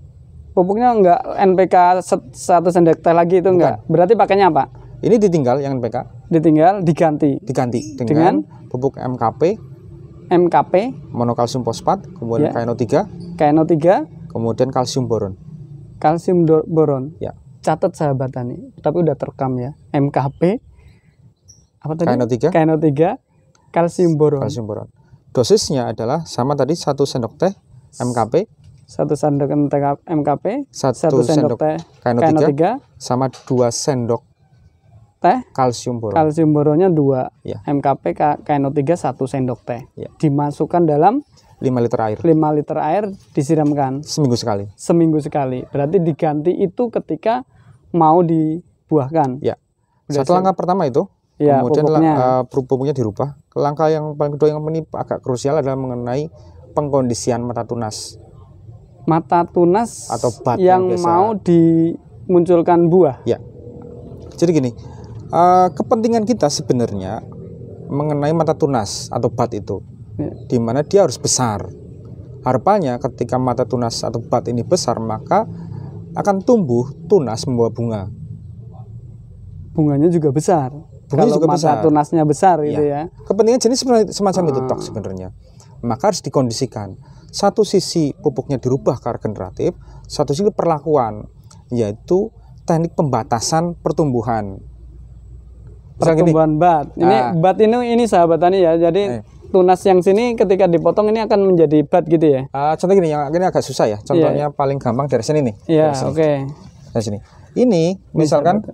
Pupuknya enggak NPK satu sendok teh lagi itu Bukan. Berarti pakainya apa? Ini ditinggal yang NPK? Ditinggal, diganti. Diganti dengan, dengan pupuk MKP. MKP. Monokalsium fosfat, kemudian ya. KNO3. KNO3. Kemudian kalsium boron. Kalsium boron. Ya. Catat sahabat tani, tapi udah terekam ya. MKP. Apa tadi? KNO3. KNO3. Kalsium boron. Kalsium boron. Dosisnya adalah sama tadi satu sendok teh MKP satu sendok MKP, satu, satu sendok, sendok teh KNO3, KNO3, sama dua sendok teh kalsium boron kalsium boronnya dua ya. MKP KNO3 1 sendok teh ya. dimasukkan dalam 5 liter air 5 liter air disiramkan seminggu sekali seminggu sekali berarti diganti itu ketika mau dibuahkan ya Berhasil. satu langkah pertama itu ya, kemudian pupuknya. Uh, pupuknya dirubah langkah yang paling kedua yang ini agak krusial adalah mengenai pengkondisian mata tunas mata tunas atau bat yang, yang mau dimunculkan buah ya jadi gini uh, kepentingan kita sebenarnya mengenai mata tunas atau bat itu ya. di mana dia harus besar harapannya ketika mata tunas atau bat ini besar maka akan tumbuh tunas semua bunga bunganya juga besar bunganya kalau juga mata besar. tunasnya besar ya. gitu ya kepentingan jenis semacam itu tok ah. sebenarnya maka harus dikondisikan satu sisi pupuknya dirubah ke arah generatif satu sisi perlakuan yaitu teknik pembatasan pertumbuhan pertumbuhan ini. bat. Ini ah. bat ini ini sahabat tani ya. Jadi eh. tunas yang sini ketika dipotong ini akan menjadi bat gitu ya. Ah, contoh gini yang ini agak susah ya. Iya. Contohnya yeah. paling gampang dari sini nih. Iya, yeah, oke. Okay. Dari sini. Ini misalkan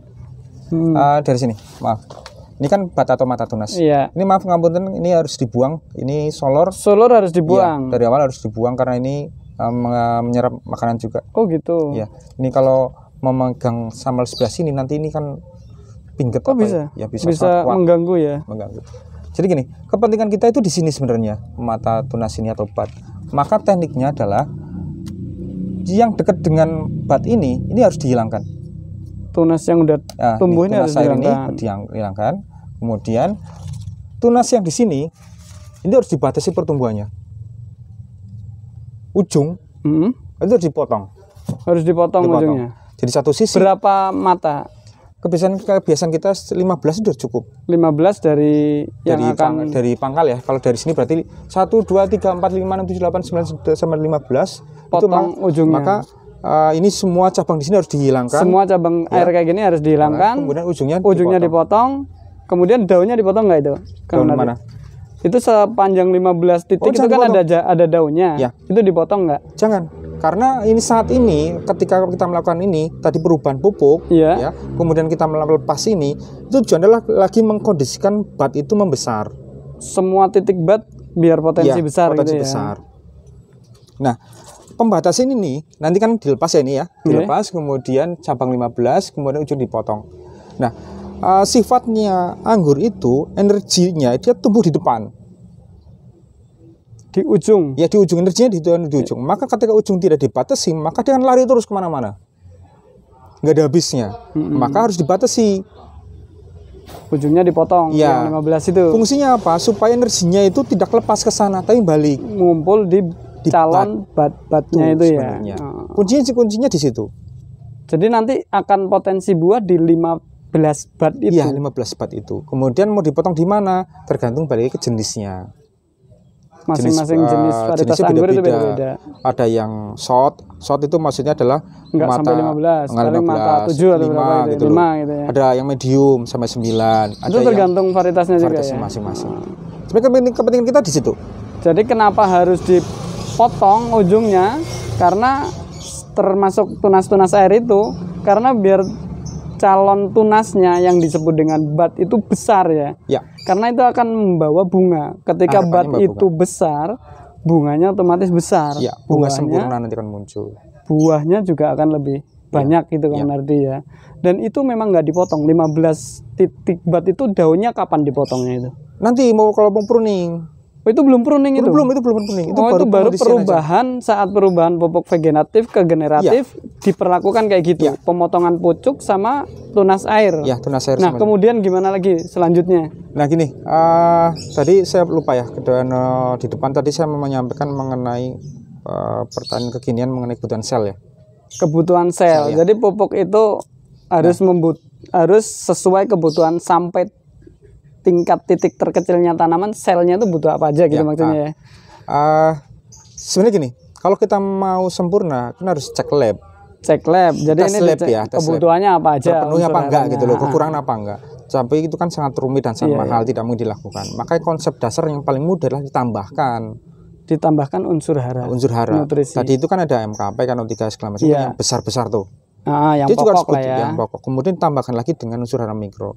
hmm. uh, dari sini. Maaf. Ini kan bat atau mata tunas. Iya. Ini maaf ngampunten, ini harus dibuang. Ini solor. Solor harus iya, dibuang. Iya, dari awal harus dibuang karena ini um, menyerap makanan juga. Oh gitu. Iya. Ini kalau memegang sambal sebelah sini nanti ini kan pingket Kok oh, bisa? Ya, bisa, bisa kuat. mengganggu ya. Mengganggu. Jadi gini, kepentingan kita itu di sini sebenarnya mata tunas ini atau bat. Maka tekniknya adalah yang dekat dengan bat ini ini harus dihilangkan. Tunas yang udah nah, tumbuh ini harus dihilangkan. Ini dihilangkan. Kemudian tunas yang di sini ini harus dibatasi pertumbuhannya. Ujung mm -hmm. itu harus dipotong. Harus dipotong, dipotong. ujungnya. Jadi satu sisi. Berapa mata kebiasaan kebiasaan kita 15 sudah cukup. 15 dari yang dari, akan... pang, dari pangkal ya. Kalau dari sini berarti 1 2 3 4 5 6 7 8 9 sampai 15 potong itu mak ujungnya. Maka uh, ini semua cabang di sini harus dihilangkan. Semua cabang ya. air kayak gini harus dihilangkan. Nah, kemudian ujungnya ujungnya dipotong. dipotong. Kemudian daunnya dipotong nggak itu? Daun mana? Nanti? Itu sepanjang 15 titik oh, itu kan dipotong. ada ada daunnya. Ya. Itu dipotong nggak? Jangan. Karena ini saat ini ketika kita melakukan ini tadi perubahan pupuk ya, ya kemudian kita melepas ini itu tujuan adalah lagi mengkondisikan bat itu membesar. Semua titik bat biar potensi ya, besar potensi gitu ya. besar. ya. Nah, pembatas ini nih nanti kan dilepas ya ini ya, iya. dilepas okay. kemudian cabang 15 kemudian ujung dipotong. Nah, uh, sifatnya anggur itu energinya dia tumbuh di depan di ujung ya di ujung energinya di, di ujung maka ketika ujung tidak dibatasi maka dia akan lari terus kemana-mana nggak ada habisnya hmm. maka harus dibatasi ujungnya dipotong ya. yang 15 itu fungsinya apa supaya energinya itu tidak lepas ke sana tapi balik ngumpul di, di calon bat, batnya itu, ya sebenarnya. Ah. kuncinya kuncinya di situ jadi nanti akan potensi buah di lima 15 bat itu. Iya, 15 bat itu. Kemudian mau dipotong di mana? Tergantung balik ke jenisnya. Masing-masing jenis, jenis uh, varietas anggur beda -beda. itu beda-beda. Ada yang short, short itu maksudnya adalah enggak mata, sampai 15, enggak 15, mata 7 atau 5, berapa gitu, 5 gitu ya. Ada yang medium sampai 9. Ada itu tergantung varietasnya juga varietas ya. masing-masing. Tapi kepentingan, kepentingan kita di situ. Jadi kenapa harus dipotong ujungnya? Karena termasuk tunas-tunas air itu karena biar calon tunasnya yang disebut dengan bat itu besar ya. Ya. Karena itu akan membawa bunga. Ketika Arapannya bat itu besar, bunganya otomatis besar. Ya, bunga buahnya, sempurna nanti akan muncul. Buahnya juga akan lebih ya. banyak ya. gitu kan ya. Nardi ya. Dan itu memang nggak dipotong. 15 titik bat itu daunnya kapan dipotongnya itu? Nanti mau kalau mau pruning. Oh, itu belum pruning itu. Belum, itu belum pruning. Itu oh, baru itu baru perubahan aja. saat perubahan pupuk vegetatif ke generatif ya. diperlakukan kayak gitu. Ya. Pemotongan pucuk sama tunas air. Ya, tunas air. Nah, kemudian gimana lagi selanjutnya? Nah, gini, uh, tadi saya lupa ya, kedepan eh, di depan tadi saya menyampaikan mengenai uh, eh, pertanian kekinian mengenai kebutuhan sel ya. Kebutuhan sel. sel ya. Jadi pupuk itu harus nah. membut harus sesuai kebutuhan sampai tingkat titik terkecilnya tanaman selnya itu butuh apa aja gitu ya, maksudnya nah, ya. Uh, sebenarnya gini, kalau kita mau sempurna kita harus cek lab. Cek lab. Jadi tes ini lab ya, tes kebutuhannya lab. apa aja? penuh apa enggak gitu loh, kekurangan apa enggak. Tapi itu kan sangat rumit dan sangat iya, mahal, iya. tidak mungkin dilakukan. Makanya konsep dasar yang paling mudah adalah ditambahkan ditambahkan unsur hara. Unsur hara. Nutrisi. Tadi itu kan ada MKP kan untuk segala macam yeah. yang besar-besar tuh. Ah, yang Dia pokok juga harus lah ya. yang pokok. Kemudian tambahkan lagi dengan unsur hara mikro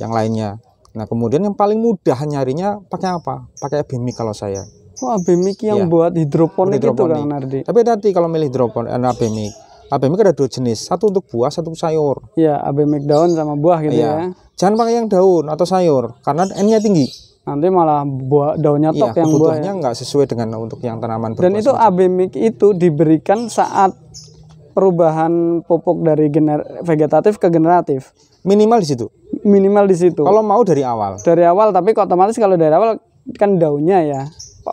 yang lainnya. Nah, kemudian yang paling mudah nyarinya pakai apa? Pakai bimik kalau saya. Oh, bimik yang ya. buat hidroponik, kan, hidroponik itu Kang Nardi. Tapi nanti kalau milih hidroponik eh, abemik. Nah, abemik nah, ada dua jenis, satu untuk buah, satu untuk sayur. Iya, abemik daun sama buah gitu ya. ya. Jangan pakai yang daun atau sayur karena N-nya tinggi. Nanti malah buah daunnya iya, tok ya, yang buahnya nggak sesuai dengan untuk yang tanaman Dan itu abimik itu diberikan saat perubahan pupuk dari gener vegetatif ke generatif. Minimal di situ. Minimal di situ. Kalau mau dari awal. Dari awal tapi otomatis kalau dari awal kan daunnya ya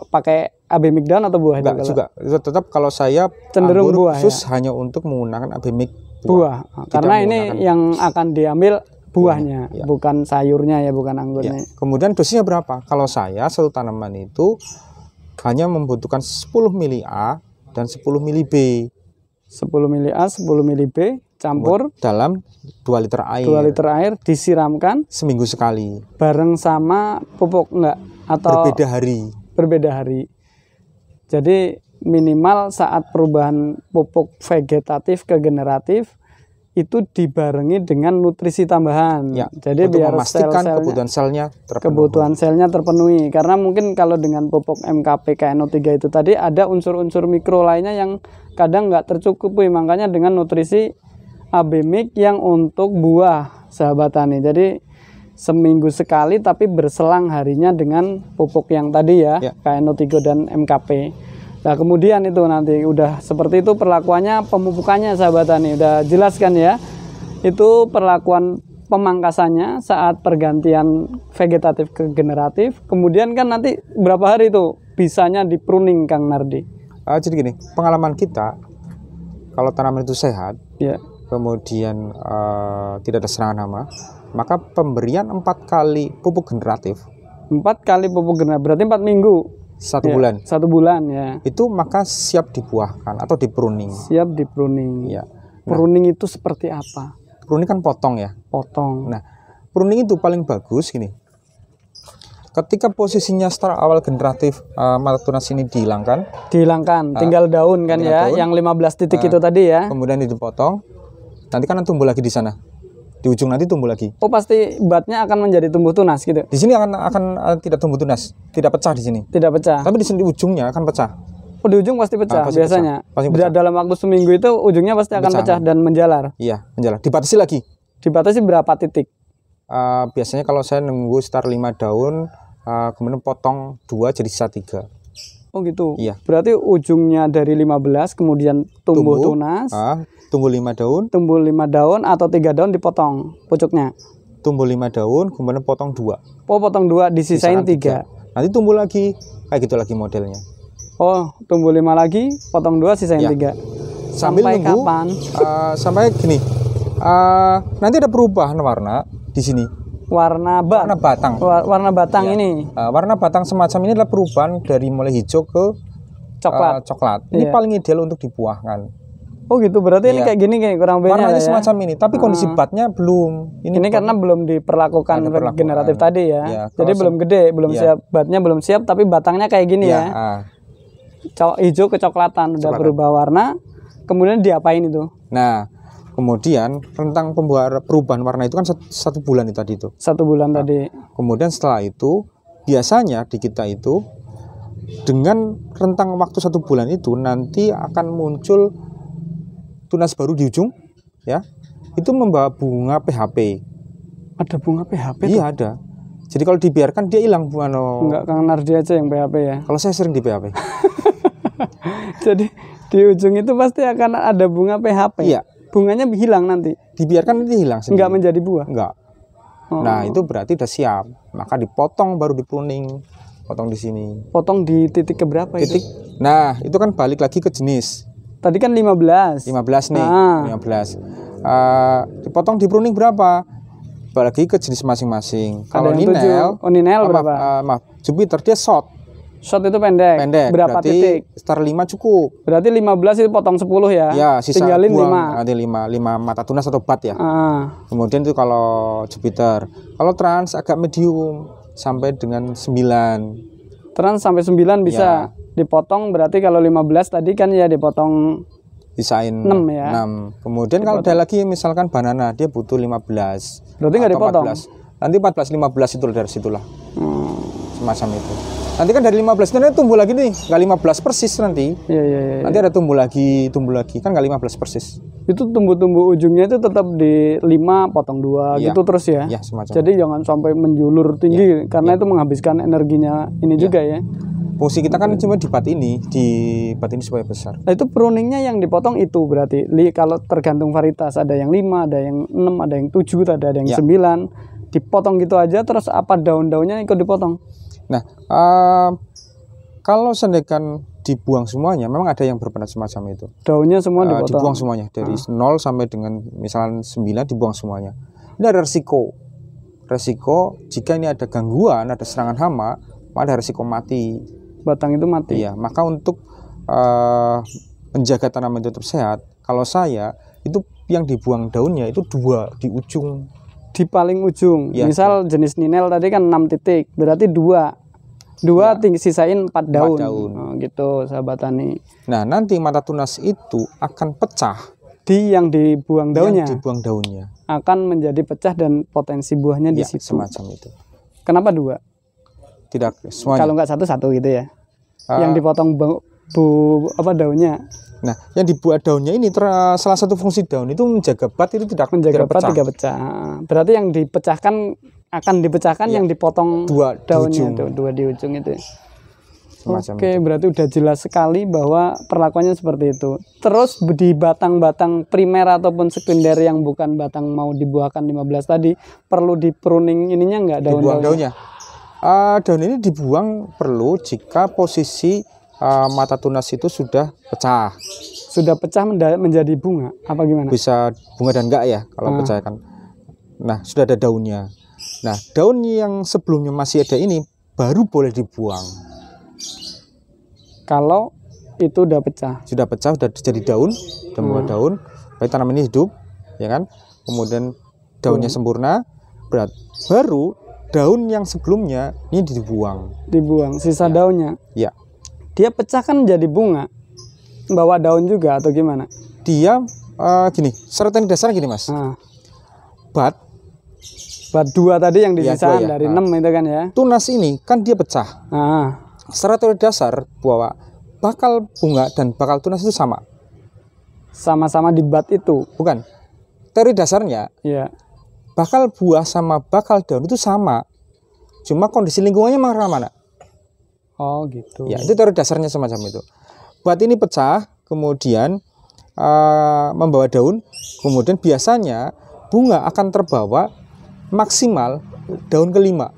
pakai AB McDown atau buah Enggak juga. Tetap kalau saya cenderung anggur buah ya. khusus ya? hanya untuk menggunakan AB Mik buah. buah. Ah, karena ini yang akan diambil buahnya, ya. bukan sayurnya ya, bukan anggurnya. Ya. Kemudian dosisnya berapa? Kalau saya satu tanaman itu hanya membutuhkan 10 mili A dan 10 mili B. 10 mili A, 10 mili B campur dalam 2 liter air. 2 liter air disiramkan seminggu sekali. Bareng sama pupuk enggak atau berbeda hari. Berbeda hari. Jadi minimal saat perubahan pupuk vegetatif ke generatif itu dibarengi dengan nutrisi tambahan. Ya, Jadi biar memastikan sel kebutuhan selnya terpenuhi. Kebutuhan selnya terpenuhi karena mungkin kalau dengan pupuk MKP KNO3 itu tadi ada unsur-unsur mikro lainnya yang kadang nggak tercukupi makanya dengan nutrisi abemik yang untuk buah sahabat tani jadi seminggu sekali tapi berselang harinya dengan pupuk yang tadi ya, ya. KNO3 dan MKP nah kemudian itu nanti udah seperti itu perlakuannya pemupukannya sahabat tani udah jelaskan ya itu perlakuan pemangkasannya saat pergantian vegetatif ke generatif kemudian kan nanti berapa hari itu bisanya di pruning Kang Nardi uh, jadi gini pengalaman kita kalau tanaman itu sehat ya kemudian uh, tidak ada serangan hama, maka pemberian empat kali pupuk generatif. Empat kali pupuk generatif berarti empat minggu. Satu ya, bulan. Satu bulan ya. Itu maka siap dibuahkan atau dipruning. Siap dipruning. Ya. Nah, pruning itu seperti apa? Pruning kan potong ya. Potong. Nah, pruning itu paling bagus gini. Ketika posisinya setelah awal generatif uh, tunas ini dihilangkan. Dihilangkan, ah, tinggal daun kan tinggal ya, daun. yang 15 titik uh, itu tadi ya. Kemudian dipotong nanti kan tumbuh lagi di sana di ujung nanti tumbuh lagi oh pasti batnya akan menjadi tumbuh tunas gitu di sini akan akan eh, tidak tumbuh tunas tidak pecah di sini tidak pecah tapi di sini di ujungnya akan pecah Oh, di ujung pasti pecah nah, pasti biasanya. Pecah. Pasti pecah. Dalam waktu seminggu itu ujungnya pasti akan pecah, pecah dan menjalar. Iya, menjalar. Dibatasi lagi. Dibatasi berapa titik? Uh, biasanya kalau saya nunggu sekitar lima daun, uh, kemudian potong dua jadi sisa tiga Oh gitu. Iya. Berarti ujungnya dari 15 kemudian tumbuh, tumbuh tunas. Ah, tumbuh 5 daun. Tumbuh 5 daun atau 3 daun dipotong pucuknya. Tumbuh 5 daun kemudian potong 2. Oh, potong 2 disisain 3. Nanti tumbuh lagi. Kayak gitu lagi modelnya. Oh, tumbuh 5 lagi, potong 2 sisain 3. ya. sampai nunggu, kapan? Uh, sampai gini. Uh, nanti ada perubahan warna di sini warna bat warna batang warna batang ya. ini uh, warna batang semacam ini adalah perubahan dari mulai hijau ke coklat uh, coklat ini yeah. paling ideal untuk dibuahkan oh gitu berarti yeah. ini iya. kayak gini kayak kurang lebih warnanya ya? semacam ini tapi kondisi uh. batnya belum ini, ini karena belum diperlakukan generatif tadi ya yeah, jadi belum gede belum yeah. siap batnya belum siap tapi batangnya kayak gini yeah, ya uh. Co hijau kecoklatan udah Coklatan. berubah warna kemudian diapain itu nah Kemudian rentang perubahan warna itu kan satu, bulan itu tadi itu. Satu bulan nah, tadi. Kemudian setelah itu biasanya di kita itu dengan rentang waktu satu bulan itu nanti akan muncul tunas baru di ujung, ya. Itu membawa bunga PHP. Ada bunga PHP? Iya ada. Jadi kalau dibiarkan dia hilang bunga no Enggak Kang Nardi aja yang PHP ya. Kalau saya sering di PHP. Jadi di ujung itu pasti akan ada bunga PHP. Iya bunganya hilang nanti dibiarkan nanti hilang sendiri. nggak menjadi buah enggak oh. nah itu berarti udah siap maka dipotong baru dipruning potong di sini potong di titik keberapa titik itu? nah itu kan balik lagi ke jenis tadi kan 15 15 nih ah. 15 uh, eh, dipotong di pruning berapa balik lagi ke jenis masing-masing kalau ninel oh, ninel apa, eh, berapa uh, eh, maaf Jupiter dia short Shot itu pendek. Pendek. Berapa berarti titik? Star 5 cukup. Berarti 15 itu potong 10 ya. Ya, sisa tinggalin buang, 5. Nanti 5, 5 mata tunas atau bat ya. Uh. Kemudian itu kalau Jupiter. Kalau trans agak medium sampai dengan 9. Trans sampai 9 bisa. Ya. Dipotong berarti kalau 15 tadi kan ya dipotong desain 6 ya. 6. Kemudian dipotong. kalau ada lagi misalkan banana dia butuh 15. Berarti enggak dipotong. 14. Nanti 14 15 itu dari situlah. Hmm. Semacam itu. Nanti kan dari 15 nanti tumbuh lagi nih, nggak 15 persis nanti. Iya, iya, iya. Nanti iya. ada tumbuh lagi, tumbuh lagi, kan nggak 15 persis. Itu tumbuh-tumbuh ujungnya itu tetap di lima potong dua iya. gitu terus ya. Iya, semacam. Jadi jangan sampai menjulur tinggi iya. karena itu menghabiskan energinya ini juga ya. posisi kita kan cuma di bat ini, di bat ini supaya besar. Nah, itu pruningnya yang dipotong itu berarti. Li, kalau tergantung varietas, ada yang lima ada yang enam ada yang tujuh ada yang sembilan Dipotong gitu aja terus apa daun-daunnya ikut dipotong? Nah, uh, kalau sendekan dibuang semuanya, memang ada yang berpendapat semacam itu. Daunnya semua uh, dibuang semuanya dari ah. 0 sampai dengan misalnya 9 dibuang semuanya. Ini ada resiko. Resiko jika ini ada gangguan, ada serangan hama, maka ada resiko mati. Batang itu mati. Iya, maka untuk uh, menjaga tanaman tetap sehat, kalau saya itu yang dibuang daunnya itu dua di ujung di paling ujung. Ya, Misal ya. jenis ninel tadi kan 6 titik, berarti dua dua ya. tinggi sisain 4 daun. 4 daun. Oh, gitu sahabat tani. Nah, nanti mata tunas itu akan pecah di yang dibuang daunnya. Yang dibuang daunnya. Akan menjadi pecah dan potensi buahnya ya, di iya, situ. semacam itu. Kenapa dua? Tidak semuanya. Kalau nggak satu satu gitu ya. Uh, yang dipotong bu, bu apa daunnya Nah, yang dibuat daunnya ini salah satu fungsi daun itu menjaga bat itu tidak menjaga tidak pecah. tidak pecah. Ah, berarti yang dipecahkan akan dipecahkan ya. yang dipotong dua daunnya di itu, dua di ujung itu. Semacam Oke, itu. berarti udah jelas sekali bahwa perlakuannya seperti itu. Terus di batang-batang primer ataupun sekunder yang bukan batang mau dibuahkan 15 tadi, perlu di pruning ininya enggak daun-daunnya? daunnya. Uh, daun ini dibuang perlu jika posisi uh, mata tunas itu sudah pecah. Sudah pecah menjadi bunga apa gimana? Bisa bunga dan enggak ya kalau nah. pecah kan? Nah, sudah ada daunnya. Nah, daun yang sebelumnya masih ada ini baru boleh dibuang. Kalau itu sudah pecah. Sudah pecah, sudah jadi daun, sudah hmm. daun. Baik tanaman ini hidup, ya kan? Kemudian daunnya hmm. sempurna, berat. Baru daun yang sebelumnya ini dibuang. Dibuang, sisa ya. daunnya. Ya dia pecahkan jadi bunga bawa daun juga atau gimana dia uh, gini serutan dasar gini mas nah. bat bat dua tadi yang iya, disisakan ya, ya. dari ah. enam nah. itu kan ya tunas ini kan dia pecah nah. serutan dasar bawa bakal bunga dan bakal tunas itu sama sama-sama di bat itu bukan teori dasarnya ya. bakal buah sama bakal daun itu sama cuma kondisi lingkungannya mana mana Oh gitu. Ya itu teori dasarnya semacam itu. Buat ini pecah, kemudian uh, membawa daun, kemudian biasanya bunga akan terbawa maksimal daun kelima.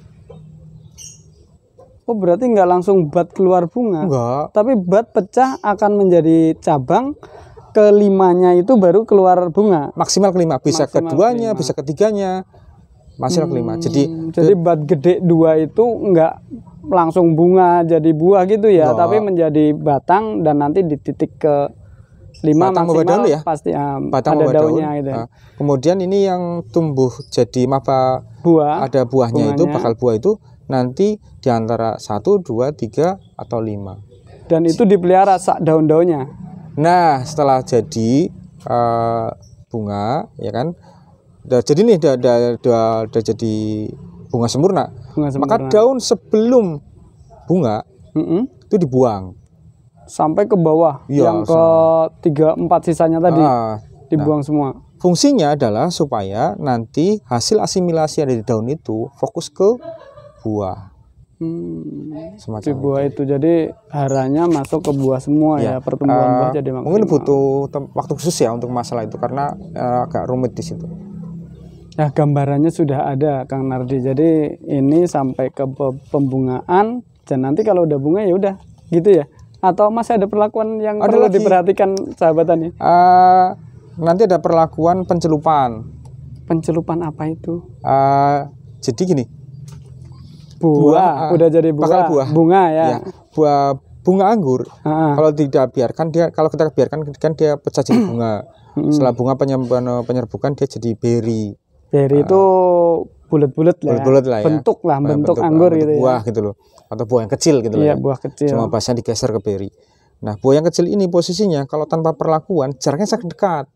Oh berarti nggak langsung bat keluar bunga? Enggak. Tapi bat pecah akan menjadi cabang kelimanya itu baru keluar bunga. Maksimal kelima, bisa maksimal keduanya, kelima. bisa ketiganya, masih hmm, kelima. Jadi hmm, jadi bat gede dua itu nggak langsung bunga jadi buah gitu ya, Nggak. tapi menjadi batang dan nanti di titik ke lima batang maksimal daun ya? pasti um, ya, batang ada daunnya daun. gitu. Nah, kemudian ini yang tumbuh jadi apa? buah ada buahnya bunganya. itu bakal buah itu nanti di antara satu, dua, tiga atau lima. Dan itu dipelihara sak daun-daunnya. Nah, setelah jadi uh, bunga ya kan. Udah jadi nih udah udah, udah, udah jadi bunga sempurna. bunga sempurna. Maka daun sebelum bunga mm -hmm. itu dibuang sampai ke bawah ya, yang ke tiga empat sisanya ah, tadi ah, dibuang nah, semua. Fungsinya adalah supaya nanti hasil asimilasi dari daun itu fokus ke buah. Hmm, semacam di buah itu. itu jadi haranya masuk ke buah semua ya, ya pertumbuhan uh, buah jadi mungkin butuh waktu khusus ya untuk masalah itu karena uh, agak rumit di situ. Nah, gambarannya sudah ada Kang Nardi. Jadi ini sampai ke pembungaan dan nanti kalau udah bunga ya udah gitu ya. Atau masih ada perlakuan yang ada perlu lagi. diperhatikan sahabatannya? Uh, nanti ada perlakuan pencelupan. Pencelupan apa itu? Uh, jadi gini. Buah, buah uh, udah jadi buah. Bakal buah. Bunga ya. ya. Buah bunga anggur. Uh-huh. Kalau tidak biarkan dia kalau kita biarkan kan dia pecah jadi bunga. Setelah bunga penyerbukan dia jadi beri. Beri ah. itu bulat-bulat lah, ya. bulat lah ya. bentuk lah, bentuk, bentuk anggur bentuk gitu ya. buah ya. gitu loh, atau buah yang kecil gitu iya, loh. Iya, ya. buah kecil. Cuma bahasa digeser ke beri. Nah, buah yang kecil ini posisinya kalau tanpa perlakuan jaraknya sangat dekat.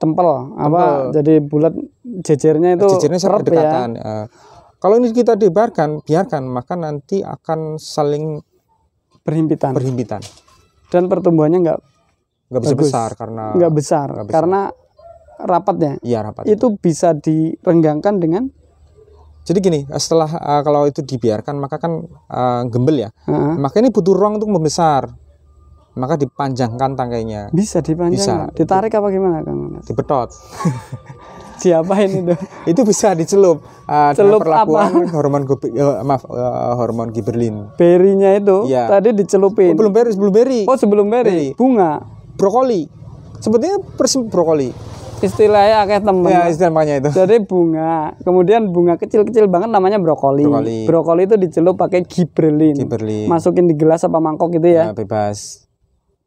Tempel, Tempel. apa jadi bulat jejernya itu jejernya sangat kedekatan. Ya. kalau ini kita debarkan, biarkan maka nanti akan saling berhimpitan. Berhimpitan. Dan pertumbuhannya nggak nggak bisa besar karena nggak besar, besar karena rapatnya. Iya rapat. Itu, itu bisa direnggangkan dengan jadi gini, eh, setelah uh, kalau itu dibiarkan maka kan uh, gembel ya. Uh -huh. Maka ini butuh ruang untuk membesar. Maka dipanjangkan tangkainya. Bisa dipanjang. Bisa. Ditarik apa gimana Kang? Dibetot. ini itu? itu bisa dicelup. Uh, Celup apa? hormon gobi, uh, maaf uh, hormon giberlin. Berinya itu ya. tadi dicelupin. Oh, belum beri, sebelum beri. Oh, sebelum beri. beri. Bunga. Brokoli. Sebetulnya persis brokoli istilahnya akeh temen ya istilah makanya itu jadi bunga kemudian bunga kecil-kecil banget namanya brokoli brokoli, brokoli itu dicelup pakai gibberlin gibberlin masukin di gelas apa mangkok gitu ya, ya bebas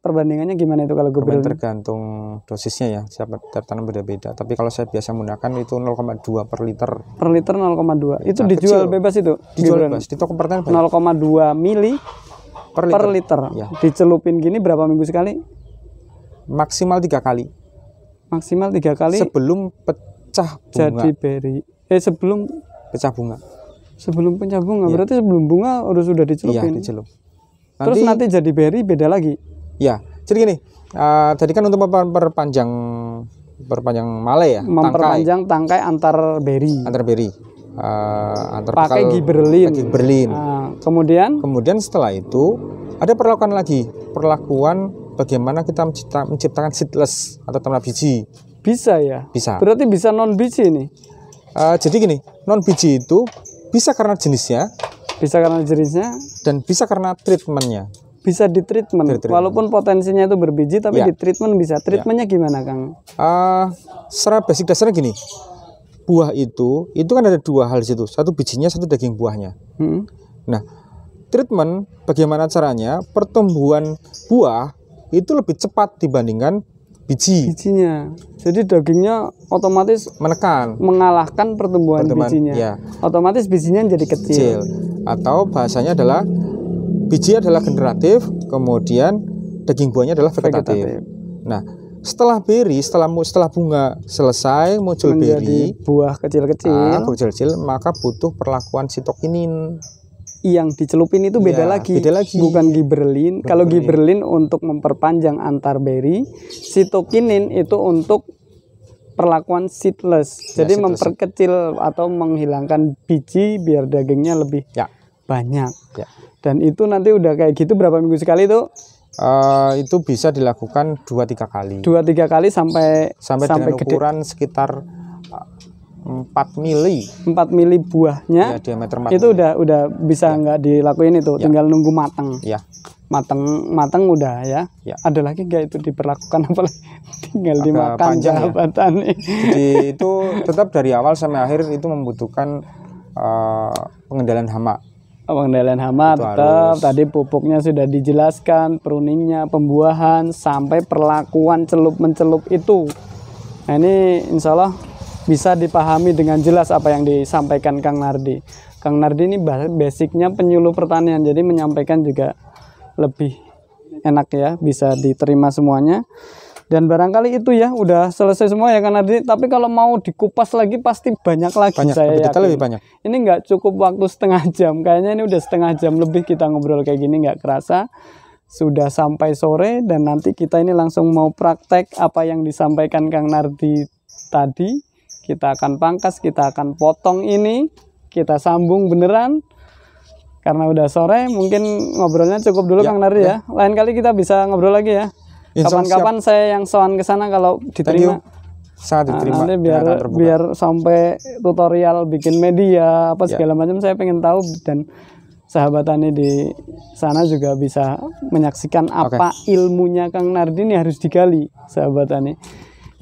perbandingannya gimana itu kalau gue tergantung dosisnya ya siapa tertanam tanam beda-beda tapi kalau saya biasa menggunakan itu 0,2 per liter per liter 0,2 itu nah, dijual kecil. bebas itu dijual Gibran. bebas di toko pertanian 0,2 mili per liter, per liter. Ya. dicelupin gini berapa minggu sekali maksimal tiga kali maksimal tiga kali sebelum pecah bunga. jadi beri eh sebelum pecah bunga sebelum pecah bunga ya. berarti sebelum bunga udah sudah dicelupin iya dicelup nanti, terus nanti jadi beri beda lagi ya jadi gini uh, eh, jadi kan untuk memperpanjang perpanjang malai ya memperpanjang tangkai, tangkai antar beri antar beri uh, eh, antar pakai giberlin pakai giberlin uh, nah, kemudian kemudian setelah itu ada perlakuan lagi perlakuan bagaimana kita mencipta, menciptakan seedless atau tanpa biji? Bisa ya. Bisa. Berarti bisa non biji ini. Uh, jadi gini, non biji itu bisa karena jenisnya, bisa karena jenisnya, dan bisa karena treatmentnya. Bisa di treatment, Treat treatment. walaupun potensinya itu berbiji, tapi ya. di treatment bisa. Ya. Treatmentnya ya. gimana, Kang? Uh, secara basic dasarnya gini, buah itu, itu kan ada dua hal di situ, satu bijinya, satu daging buahnya. Hmm. Nah, treatment bagaimana caranya pertumbuhan buah itu lebih cepat dibandingkan biji. Bijinya. Jadi dagingnya otomatis menekan, mengalahkan pertumbuhan, pertumbuhan bijinya. Ya. Otomatis bijinya jadi kecil. kecil. Atau bahasanya adalah biji adalah generatif, kemudian daging buahnya adalah vegetatif. vegetatif. Nah, setelah beri, setelah setelah bunga selesai muncul Menjadi beri, buah kecil-kecil, ah, kecil-kecil, maka butuh perlakuan sitokinin yang dicelupin itu beda ya, lagi. Beda lagi. Bukan giberlin. Kalau giberlin untuk memperpanjang antar beri, sitokinin itu untuk perlakuan seedless. Ya, Jadi seedless. memperkecil atau menghilangkan biji biar dagingnya lebih ya. banyak. Ya. Dan itu nanti udah kayak gitu berapa minggu sekali tuh? Eh, uh, itu bisa dilakukan dua tiga kali. Dua tiga kali sampai sampai, sampai dengan gede. sekitar 4 mili 4 mili buahnya ya, diameter matang itu udah udah bisa ya. nggak dilakuin itu ya. tinggal nunggu matang ya mateng iya. matang udah ya. ya. Ada lagi nggak itu diperlakukan apa lagi, tinggal Agak dimakan panjang ya. Jadi itu tetap dari awal sampai akhir itu membutuhkan uh, pengendalian hama. Oh, pengendalian hama itu tetap harus... tadi pupuknya sudah dijelaskan, pruningnya, pembuahan sampai perlakuan celup mencelup itu. Nah, ini insya Allah bisa dipahami dengan jelas apa yang disampaikan Kang Nardi. Kang Nardi ini basicnya penyuluh pertanian, jadi menyampaikan juga lebih enak ya, bisa diterima semuanya. Dan barangkali itu ya, udah selesai semua ya Kang Nardi. Tapi kalau mau dikupas lagi pasti banyak lagi banyak, saya lebih lebih banyak. Ini nggak cukup waktu setengah jam, kayaknya ini udah setengah jam lebih kita ngobrol kayak gini nggak kerasa sudah sampai sore dan nanti kita ini langsung mau praktek apa yang disampaikan Kang Nardi tadi kita akan pangkas, kita akan potong ini, kita sambung beneran. Karena udah sore, mungkin ngobrolnya cukup dulu ya, Kang Nari ya. ya. Lain kali kita bisa ngobrol lagi ya. Kapan-kapan saya yang soan ke sana kalau diterima. Sangat nah, diterima. Nah, biar biar sampai tutorial bikin media apa ya. segala ya. macam saya pengen tahu dan sahabat Tani di sana juga bisa menyaksikan apa okay. ilmunya Kang Nardi ini harus digali sahabat Tani.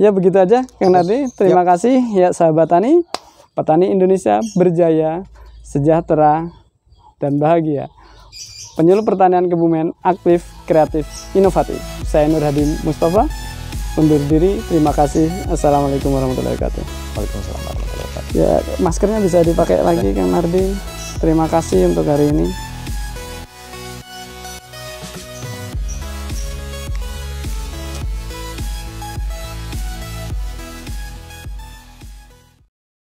Ya begitu aja Kang Nardi. Terima yep. kasih ya sahabat tani. Petani Indonesia berjaya, sejahtera, dan bahagia. Penyuluh pertanian kebumen aktif, kreatif, inovatif. Saya Nur Hadi Mustafa. Undur diri. Terima kasih. Assalamualaikum warahmatullahi wabarakatuh. Waalaikumsalam warahmatullahi wabarakatuh. Ya maskernya bisa dipakai lagi Kang Nardi. Terima kasih untuk hari ini.